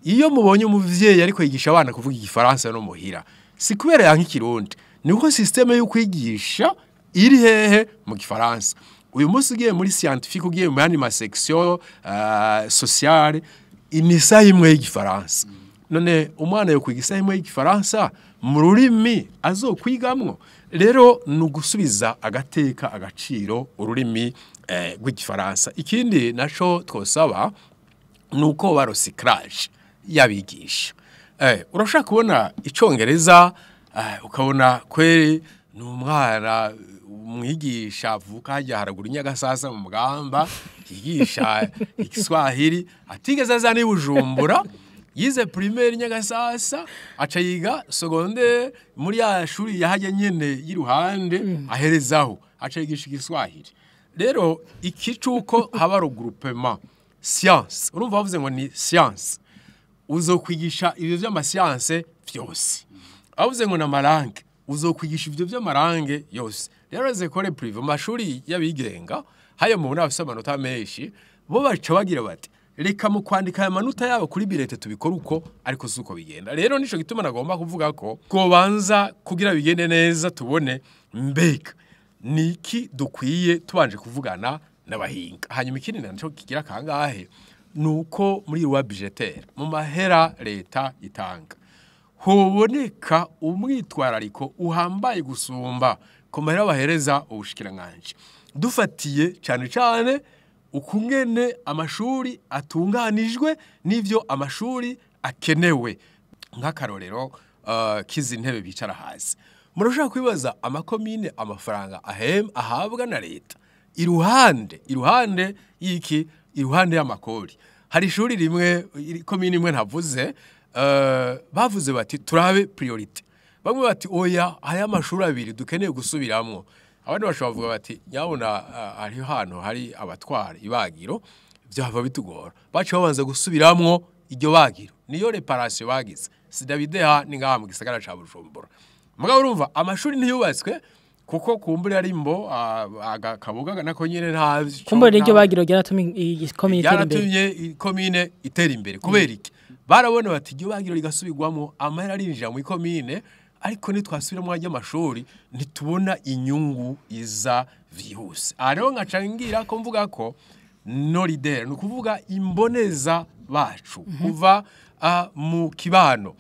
iyo mubonye umubyeyi ari kwigisha abana kuvuga igifaransa no muhira si kubera ya nk'ikirundi niko sisiteme yo kwigisha iri hehe mu gifaransa uyu munsi ugiye muri siyantifike ugiye mu yandi masekisiyo euh, sosiyare ni imwe y'igifaransa none umwana yo kwiga isaha imwe y'igifaransa mu rurimi azokwigamwo rero ni ugusubiza agateka agaciro ururimi Eh, rw'igifaransa ikindi nacyo twasaba ni uko barosikaraje yabigisha eh, urashaka kubona icyongereza eh, ukabona kweri numwara umwigisha avuka hajya haragura inyagasasa mu mugamba yigisha igiswahili atigeze aza n'ibujumbura yize pirimeri nyagasasa aca yiga segonderi muri ya shuri yahajya nyine y'iruhande mm. aherezaho aca yigisha igiswahili rero ikicuko cy'uko haba rugurupema siyanse urumva bavuze ngo ni siyanse uzokwigisha ibyo by'amasiyanse byose bavuze ngo ni amarange uzokwigisha ibyo by'amarange yose rero zekore purive mu mashuri y'abigenga haya mu afite amanota menshi bo baca bagira bati reka mu kwandika aya manota yabo kuri birete tubikora uko ariko si uko bigenda rero nicyo gituma nagomba kuvuga ko twobanza kugira bigende neza tubone mbega Niki dukwiye tubanje kuvugana n'abahinga hanyuma ikindi nacyo kigira akangahe ni uko muri wa bijeteri mu mahera leta itanga huboneka umwitwarariko uhambaye gusumba ku mahera bahereza ubushikiranganji dufatiye cyane cyane ukungene amashuri atunganijwe n'ibyo amashuri akenewe nk'akarorero ah, k'izi intebe bicara hasi murashobora kwibaza amakomine amafaranga ahabwa na leta iruhande iruhande y'iki iruhande y'amakori hari ishuri rimwe komine imwe ntavuze eh, bavuze bati turabe priorite bamwe bati oya aya mashuri abiri dukeneye gusubiramo abandi bashobora kuvuga bati nyabona hariho eh, ahantu hari abatwara ibagiro byava bitugora baca babanza gusubiramo iryo bagiro niyo reparasiyo bagize sida bideha ni ngaha mu gisagara cya bujumbura mugabo urumva amashuri ntiyubatswe kuko kumbura ari mbo agakabuga nako nyine nta kumbura nibyo bagira byaratumye komine itera imbere kubera iki barabona bati igihe bagiro rigasubirwamo amahera arinjira mu ikomine ariko nitwasubira mu y'amashuri ntitubona inyungu iza byihuse aha rero ngira ko mvuga ko norideri ni ukuvuga imboneza bacu mhm. kuva mu kibano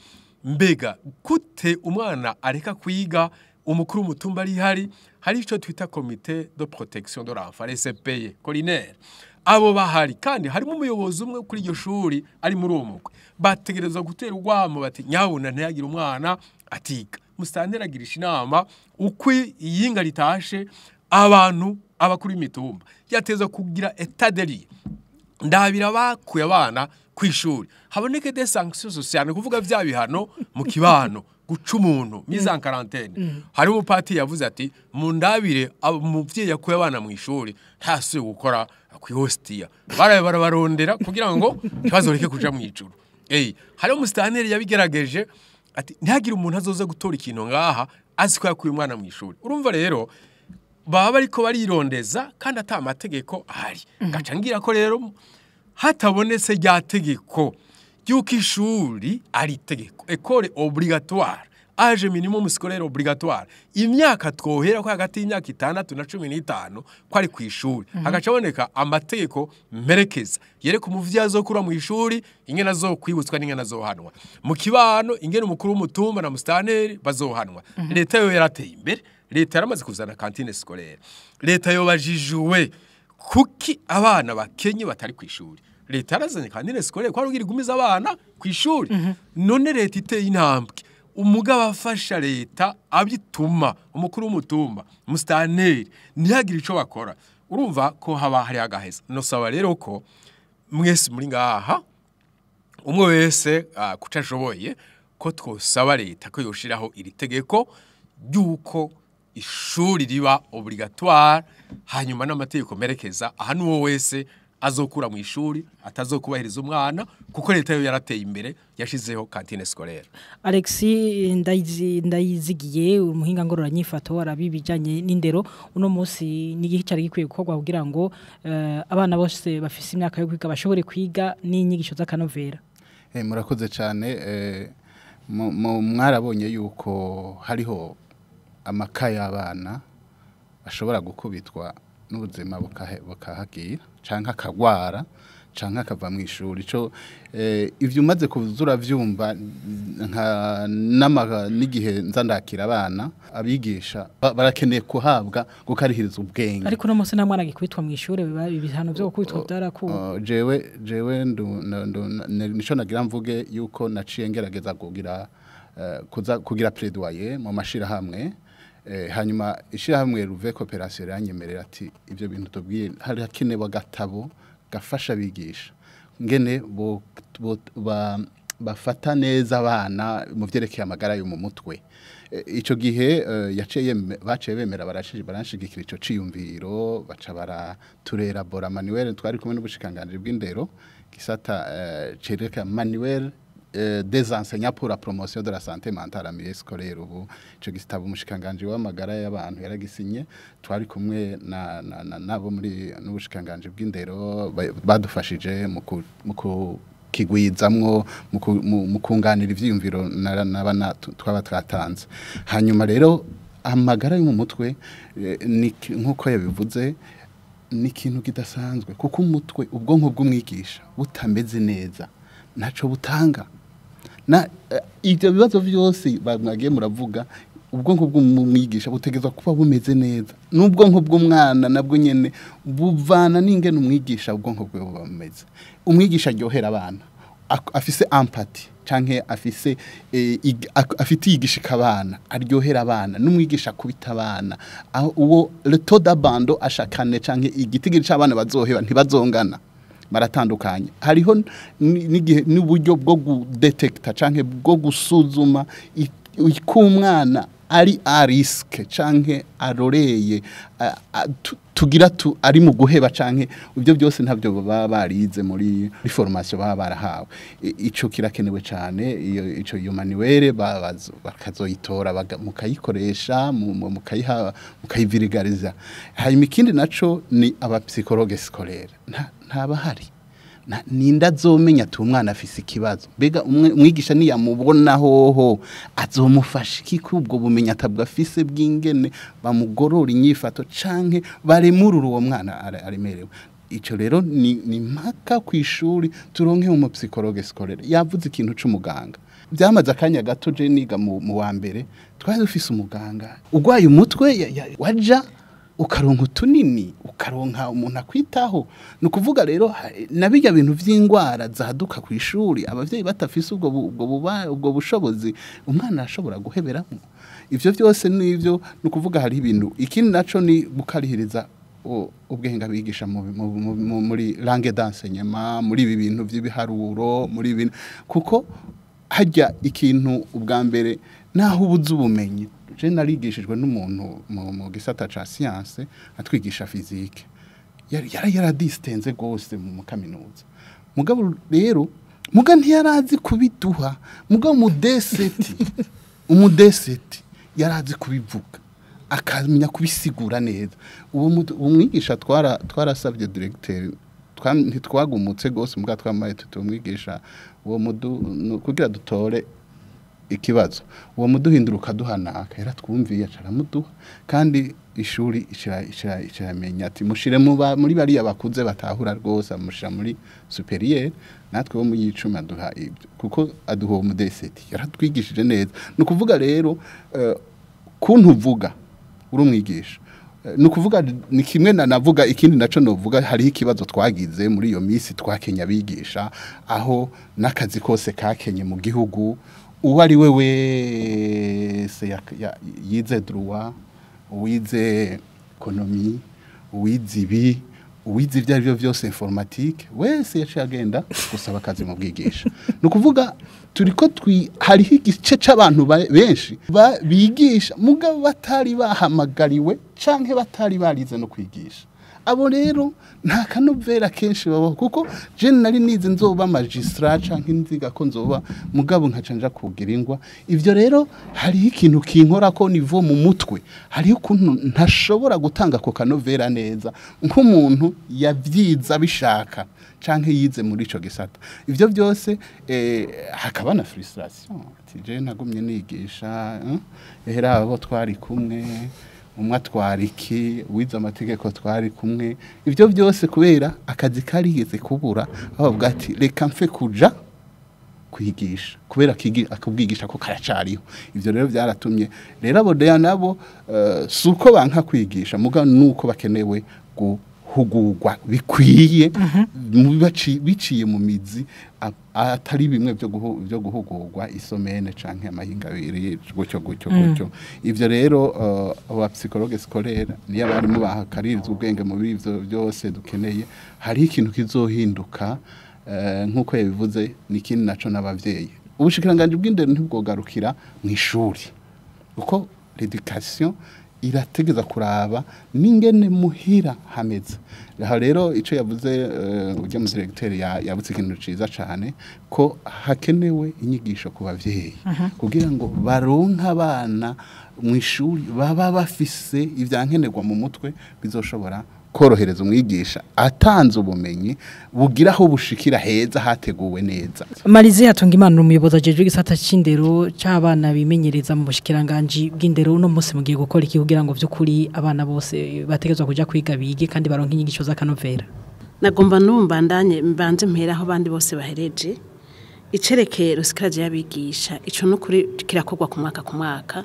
mbega gute umwana areka kuyiga umukuru w'umutumba ari hari hari icyo twita komite de protection de l'enfant RCPE Colinaire abo bahari kandi harimo umuyobozi umwe kuri iryo shuri ari muri uwo mugwi bategereza gutera urwamo bati nyabuna ntiyagire umwana atiga agirisha inama uko iyinga ritashe abantu abakuru b'imitumba yateza kugira etaderi ndabira bakuye abana ku ishuri haboneke de sankisiyo sosiyane kuvuga bya bihano mu kibano guca umuntu mise en mm. quarantaine mm. hari umupati yavuze ati mundabire umubyeyi yakuye abana mu ishuri ntasuye gukora ku ihositiya barabe barabarondera kugira ngo ntibazoreke kuja mu ijuru eyi hari umusitaneri yabigerageje ati ntihagire umuntu azoze gutora ikintu ngaha azi ko yakuye umwana mu ishuri urumva rero baba bari ko barirondeza kandi ata amategeko ahari mm. gaca ngira ko rero hatabonetse rya tegeko ry'uko ishuri ari itegeko ekore obligatoire aje minimum scolaire obligatoire imyaka twohera ko hagati y'imyaka itandatu na cumi n'itanu ko ari ku ishuri mm -hmm. hagacaboneka amategeko mperekeza yereka umuvyeyi azokura mu ishuri ingene kwibutswa n'ingene azohanwa mu kibano ingene umukuru w'umutumba na musitanteri bazohanwa mm leta yo yarateye imbere leta yaramaze kuzana kantine scolaire leta yobajijuwe kuki abana bakenye batari ku ishuri leta yarazanye kandi nesikorere ko ari gumiza abana ku ishuri mhm. none leta iteye intambwe umugabo afasha leta abituma umukuru w'umutumba musitaneri ntihagire icyo bakora urumva ko haba hari agaheza nusaba rero ko mwese muri ngaha umwe wese kuca ashoboye ko twosaba leta ko yoshiraho iri tegeko ry'uko ishuri riba obligatoire hanyuma n'amategeko merekeza ahantu uwo wese azokura mu ishuri atazokubahiriza umwana kuko leta yo yarateye imbere yashyizeho kantine sikorere alexi ndayizigiye umuhinga ngororanyifato arabibijyanye n'indero uno munsi ni igihe gikwiye gukorwa kugira ngo eh, abana bose bafise imyaka yo kwiga bashobore kwiga n'inyigisho z'akanovera eh, murakoze cyane eh, mwarabonye yuko hariho amakaye abana ashobora gukubitwa n'ubuzima bukahagira cyangwa akagwara cyangwa akava mu ishuri eh, ibyo umaze kuza urabyumva n'igihe nzandakira abana abigisha barakeneye kuhabwa gukarihiriza ubwenge ariko uno nta mwana agikubitwa mu ishuri biba ibihano byo gukubitwa byarakuwe oh, oh, jewe jewe nicyo nagira mvuge yuko naciye ngerageza kugira eh, kugira pereduwaye mu mashyirahamwe Eh, hanyuma ishyirahamwe ruve koperasiyo yanyemerera ati ibyo bintu tubwiye harakenewe gatabo gafasha abigisha ngene bafata neza abana mu byerekeye amagara yo mu mutwe eh, icyo gihe eh, baciye bemera baranshigikira icyo cyiyumviro baca baraturera bora manuel twari kumwe n'ubushikanganji bw'indero gisata cereka manuel Eh, des enseignants pour de la santé mentale amire scolaire ubu cyo gitabo umushikanganje w'amagara y'abantu yaragisinye twari kumwe na nabo muri n'ubushikanganje bw'indero badufashije mu kigwizamwo mu kunganira ivyiyumviro n'abana twaba twatanze hanyuma rero amagara yo mu mutwe eh, nk'uko yabivuze ni ikintu kidasanzwe kuko umutwe ubwonko bw'umwigisha butameze neza ntacyo butanga Eh, ibyo bibazo byose mwagiye muravuga ubwonko bw'umwigisha butegereza kuba bumeze neza n'ubwonko bw'umwana nabwo nyine buvana n'ingano umwigisha ubwonko bwe bumeze umwigisha aryohera abana afise ampati canke afise eh, afite yigishika abana aryohera abana n'umwigisha kubita abana uwo leto d'abando ashakane canke igitigiri c'abana bazoheba ntibazongana baratandukanye hariho n'igihe n'uburyo bwo gudetekita canke bwo gusuzuma k'umwana ari a risk canke aroreye tugira tu ari mu guheba cyangwa ibyo byose ntabyo baba barize muri foromasiyo baba barahawe icyo kirakenewe cyane icyo iyo manuwere bakazoyitora mukayikoresha mukayivirigaririza hanyuma ikindi nacyo ni abapsikologe sikorera ntabahari ninda azomenya tu umwana afise ikibazo mbega umwigisha ntiyamubonaho azomufasha iki ubwo bumenyi atabwa afise bw'ingene bamugorora inyifato canke baremurura uwo mwana aremerewe ico rero ni mpaka ku ishuri turonke mu psikologe sikorere yavuze ikintu cy'umuganga byamaze akanya gato jeniga mu wa mbere twari dufise umuganga urwaye umutwe waja” ukaronka utunini ukaronka umuntu akwitaho ni ukuvuga rero nabijya bintu by'indwara zaduka ku ishuri ababyeyi batafise ubwo bushobozi umwana arashobora guheberamo ibyo byose ni ibyo ni ukuvuga hari ibintu ikindi nacyo ni gukarihiriza ubwenge abigisha muri langue d'enseignement muri ibi bintu by'ibiharuro muri ibi bintu kuko hajya ikintu ubwa mbere naho ubuze ubumenyi je narigishijwe n'umuntu mu gisata cya siyanse atwigisha fizike yari yaradisitenze rwose mu kaminuza mugabo rero muga ntiyarazi kubiduha mugabo umudeseti umudeseti yarazi kubivuga akamenya kubisigura neza ubu mwigisha twarasabye diregiteri ntitwagumutse rwose mubwa twambaye tutumwigisha uwo mudu kugira dutore ikibazo uwo muduhindura ukaduhana akahera twumviye acaramuduha kandi ishuri ikiramenya ati mushire muri bariya bakuze batahura rwose amushira muri superiyeri natwe bo mu yicuma aduha ibyo kuko aduha uwo mudeseti yaratwigishije neza ni ukuvuga rero eh, kuntu uvuga uri umwigisha eh, ni ukuvuga ni kimwe navuga ikindi nacyo navuga hariho ikibazo twagize muri iyo minsi twakenya abigisha aho n'akazi kose kakenye mu gihugu uwo ari we wese yize duruwa uwize ekonomi uwize ibi uwize ibyo ari byo byose informatike wese yaciye agenda gusaba akazi mu bwigisha ni ukuvuga turi ko twi hariho igice cy'abantu benshi bigisha mugabo batari bahamagariwe cyangwa batari barize no kwigisha abo rero nta kanovera kenshi babaho kuko jene nari nizi nzoba cyangwa nk'inziga ko nzoba mugabo nkaca nja kugira ingwa ibyo rero hariho ikintu kinkora ko nivo mu mutwe hariho ukuntu ntashobora gutanga ako kanovera neza nk'umuntu yabyiza abishaka cyangwa yize muri icyo gisata ibyo byose eh, hakaba na furisitasiyo jene ntagumye nigisha hera eh? abo twari kumwe umwe atwara wize amategeko twari kumwe ibyo byose kubera akazi karigeze kubura bavuga ati reka mfe kuja kwigisha kubera akubwigisha ko karacariho ibyo rero byaratumye rero abo nabo eh, si uko banka kwigisha mugabo ni uko bakenewe gu guhugurwa bikwiye biciye mu mizi atari bimwe byo guhugurwa isomene cyangwa amahinga abiri gutyo gutyo gutyo mm. ibyo rero uh, aba psikologe sikorera niyo abarimu bahakaririzwa ubwenge mu ibyo byose dukeneye hari ikintu kizohinduka eh, nk'uko yabivuze ni ikindi nacyo n'ababyeyi ubushikiranganje bw'indero ntibwogarukira mu ishuri kuko redikasiyo irategeza kuraba n'ingene muhira hameze aha rero icyo yavuze eh, ujya mu diregiteri yabutse ikintu cyiza cyane ko hakenewe inyigisho ku babyeyi kugira ngo baronke abana mu ishuri baba bafise ibyankenerwa mu mutwe bizoshobora korohereza umwigisha atanze ubumenyi bugira aho bushikira heza hateguwe neza marize hatunga imana umuyobozi ajeje igisata cy'indero cy'abana bimenyereza mu bushikiranganje bw'indero uno munsi mugiye gukora iki kugira ngo by'ukuri abana bose bategezwa kujya kwiga bige kandi baronke inyigisho z'akanovera nagomba numva ndanye mbanze mpera aho abandi bose bahereje icerekero sikaraje y'abigisha ico n'ukuri kirakorwa ku mwaka ku mwaka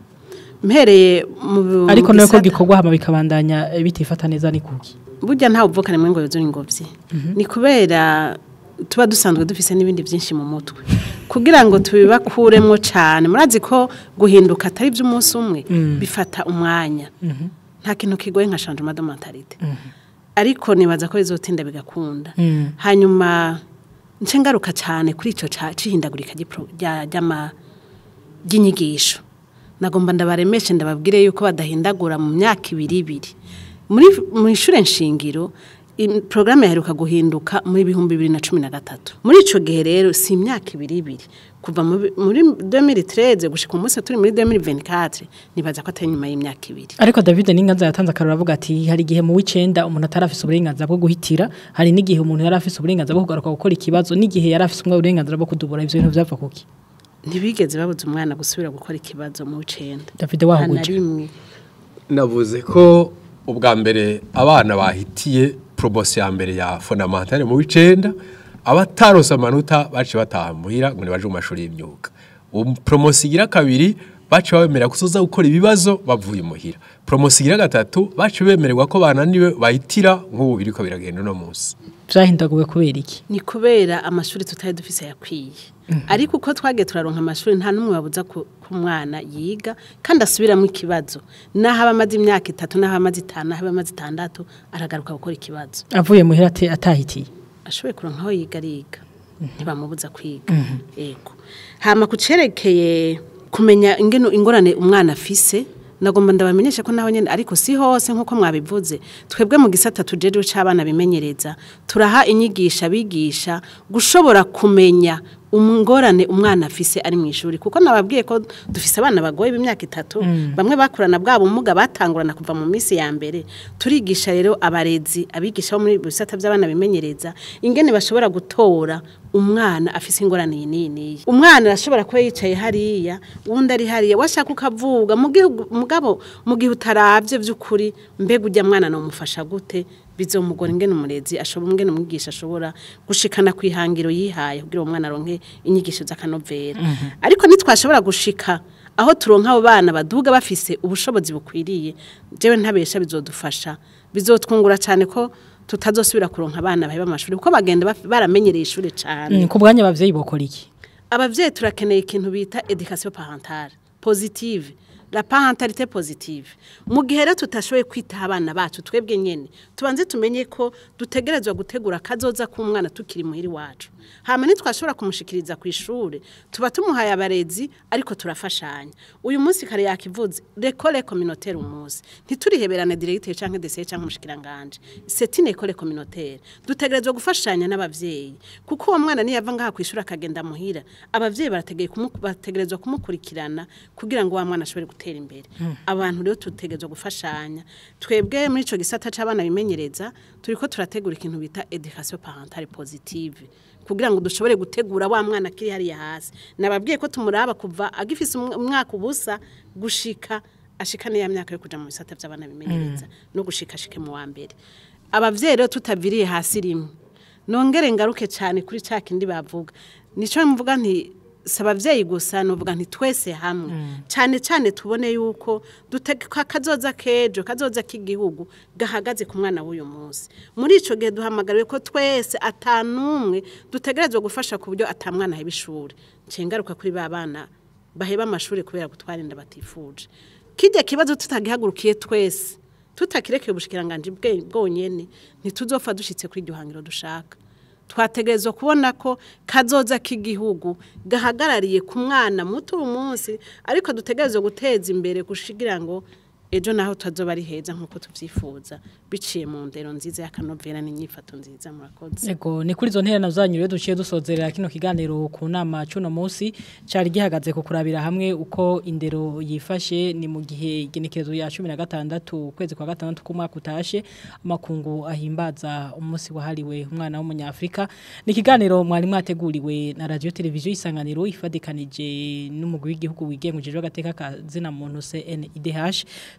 mpereye mu ariko nawe ko gikorwa hama bikabandanya eh, bitifata neza ni kuki burya ntawe ubvukane mu ngo yuzura mhm. ni kubera tuba dusanzwe dufise n'ibindi byinshi mu mutwe kugira ngo tubibakuremo cyane murazi ko guhinduka atari by’umunsi umwe mm. bifata umwanya mhm. nta kintu kigoye nka shanje madomantarite mhm. ariko nibaza ko bizotinda bigakunda mm. hanyuma nce ngaruka cyane kuri icyo cyahindagurika ry'inyigisho nagomba ndabaremeshe ndababwire yuko badahindagura mu myaka ibiri ibiri mu ishuri nshingiro porogaramu yaheruka guhinduka muri ibihumbi bibiri na cumi na gatatu muri icyo gihe rero si imyaka ibiri ibiri kuva muri demiri tereze gushyika umunsi turi muri demiri venikatire nibaza ko atari nyuma y'imyaka ibiri ariko david n'inganza yatanze akarura avuga ati hari igihe mu w'icenda umuntu atari afise uburenganzira bwo guhitira hari n'igihe umuntu yari afise uburenganzira bwo kugaruka gukora ikibazo n'igihe yari afise uburenganzira bwo kudubura ibyo bintu byava kuki ntibigeze babuze umwana gusubira gukora ikibazo mu w'icyenda dafite wahugukira navuze ko ubwa mbere abana bahitiye porobose ya mbere ya fondamentale mu w'icyenda abatarose amanota baciye batamuhira ngo ntibaje mu mashuri y'imyuga poromosiyo igira kabiri baciye bemera ko gukora ibibazo bavuye muhira poromosiyo igira gatatu baciye bemererwa ko bananiwe bahitira nk'ubu biri ko biragenda uno munsi byahindaguwe kubera iki ni kubera amashuri tutari dufise yakwiye mm. ariko uko twagiye turaronka amashuri nta n'umwe wabuza ko umwana yiga kandi asubiramo ikibazo n'aho aba amaze imyaka itatu n'aho amaze itanu n'aho amaze itandatu aragaruka gukora ikibazo avuye muhira atahitiye ashoboye kuronka aho yiga ariga mm-hmm. ntibamubuza kwiga mm-hmm. yego hama kucerekeye kumenya ingorane umwana afise nagomba ndabamenyesha ko naho nyine ariko si hose nk'uko mwabivuze twebwe mu gisata tujejeho cy'abana bimenyereza turaha inyigisha bigisha gushobora kumenya umugorane umwana afise ari mu ishuri kuko nababwiye ko dufise abana bagoye b'imyaka itatu mm. bamwe bakurana bwa bumuga batangurana kuva mu minsi ya mbere turigisha rero abarezi abigisha bo muri bisata by'abana bimenyereza ingene bashobora gutora umwana afise ingorane iyi n'iyi umwana arashobora kuba yicaye hariya uwundi ari hariya washaka ukavuga mu mugabo mu gihe utarabye by'ukuri mbega ujya mwana umufasha gute bizomugora ingene umurezi ashobora ingene umwigisha ashobora gushikana ku ihangiro yihaye kugira uwo mwana aronke inyigisho z'akanovera mhm. ariko ntitwashobora gushika aho turonka abo bana baduga bafise ubushobozi bukwiriye jewe ntabesha bizodufasha bizotwungura cyane ko tutazosubira kuronka abana bahe b'amashuri kuko bagenda baramenyereye ishuri cyane mm, ku bwanya ababyeyi bakora iki ababyeyi turakeneye ikintu bita edikasiyo parentale pozitive la parentalite positive mu gihe rero tutashoboye kwita abana bacu twebwe nyine tubanze tumenye ko dutegerezwa gutegura akazoza k'umwana tukiri muhiri wacu hano twashobora kumushikiriza ku ishuri tuba tumuhaye abarezi ariko turafashanya uyu munsi kare yakivutse rekore kominoteri umunsi ntituriheberane diregiteri cyangwa deseye cyangwa umushikiranganje seti nekore kominoteri dutegerezwa gufashanya n'ababyeyi kuko uwo mwana niyava ngaha ku ishuri akagenda muhira ababyeyi barategerezwa kumukurikirana kugira ngo wa mwana ashobore gutera gutera imbere hmm. abantu rero tutegereza gufashanya twebwe muri icyo gisata cy'abana bimenyereza turi ko turategura ikintu bita edikasiyo parentale positive kugira ngo dushobore gutegura wa mwana kiri hariya hasi nababwiye ko tumuraba kuva agifise umwaka ubusa gushika ashikane ya myaka yo kujya mu bisata by'abana bimenyereza hmm. no gushikashike mu wa mbere ababyeyi rero tutaviriye hasi rimwe nongere ngaruke cyane kuri cya kindi bavuga nicyo mvuga nti sababyeyi ababyeyi gusa ni uvuga twese hamwe mm. cyane cyane tubone yuko duteka akazoza k'ejo kazoza k'igihugu gahagaze ku mwana w'uyu munsi muri icyo gihe duhamagariwe ko twese atanumwe dutegerezwa gufasha ku buryo atamwana heba ishuri nshya kuri ba bana baheba amashuri kubera gutwara inda batifuje kijya kibazo tutagihagurukiye twese tutakirekeye ubushyikiranganji bwonyine ntituzopfa dushyitse kuri iryo dushaka twategereza kubona ko kazoza k'igihugu gahagarariye ku mwana muto uyu ariko dutegereze guteza imbere gushigira ngo ejo naho tuba ari heza nk'uko tubyifuza biciye mu ndero nziza y'akanovera n'imyifato nziza murakoze yego ni kuri izo nterano zanyu rero duciye dusozerera kino kiganiro ku nama cy'uno munsi cyari gihagaze ku kurabira hamwe uko indero yifashe ni mu gihe igenekerezo ya cumi na gatandatu ukwezi kwa gatandatu k'umwaka utashe amakungu ahimbaza umunsi wahariwe umwana w'umunyafurika ni ikiganiro mwari mwateguriwe na radiyo televiziyo isanganiro ifatikanije n'umugwi w'igihugu wigenga ujejeho agateka ka zina muntu se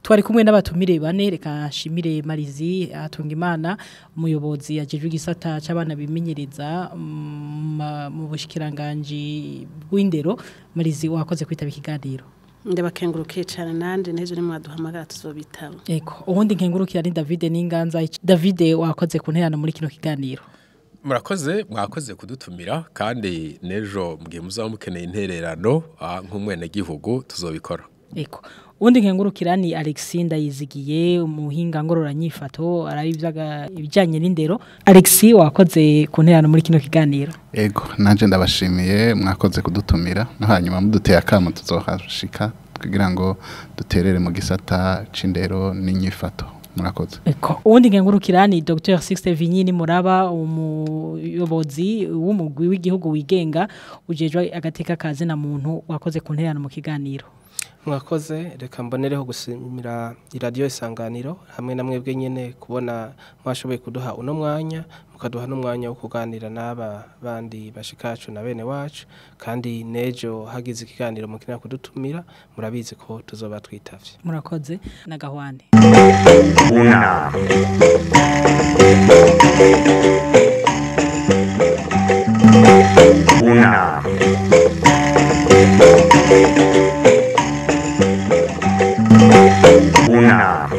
twari kumwe n'abatumire bane reka nshimire marizi Hatungimana umuyobozi ajejwe igisata cy'abana bimenyereza mm, mu bushikiranganje bw'indero marizi wakoze kwitaba ikiganiro ndabakengurukiye cyane nandi n'ejo nimwe waduhamagara tuzobitaba yego ubundi nkengurukira ni David Ninganza David wakoze kunterana muri kino kiganiro murakoze mwakoze kudutumira kandi n'ejo mbwiye muzaba mukeneye intererano ah, nk'umwenegihugu tuzobikora yego ubundi nkengurukira ni Alexi ndayizigiye umuhinga ngororanyifato arabizaga ibijyanye n'indero Alexi wakoze ku nterano muri kino kiganiro ego Nanjye ndabashimiye mwakoze kudutumira no hanyuma muduteye akamu tuzohashika kugira ngo duterere mu gisata c'indero n'inyifato murakoze ubundi nkengurukira ni Dr Sixte Vinyini Muraba umuyobozi w'umugwi w'igihugu wigenga ujejwe agateka kazina muntu wakoze ku nterano mu kiganiro mwakoze reka mbonereho gusimira iradiyo isanganiro hamwe na mwebwe nyine kubona mwashoboye kuduha uno mwanya mukaduha n'umwanya wo kuganira n'aba bandi bashikacu na bene wacu kandi n'ejo hagize ikiganiro mukenera kudutumira murabizi ko tuzoba twitabye murakoze na gahwane una una.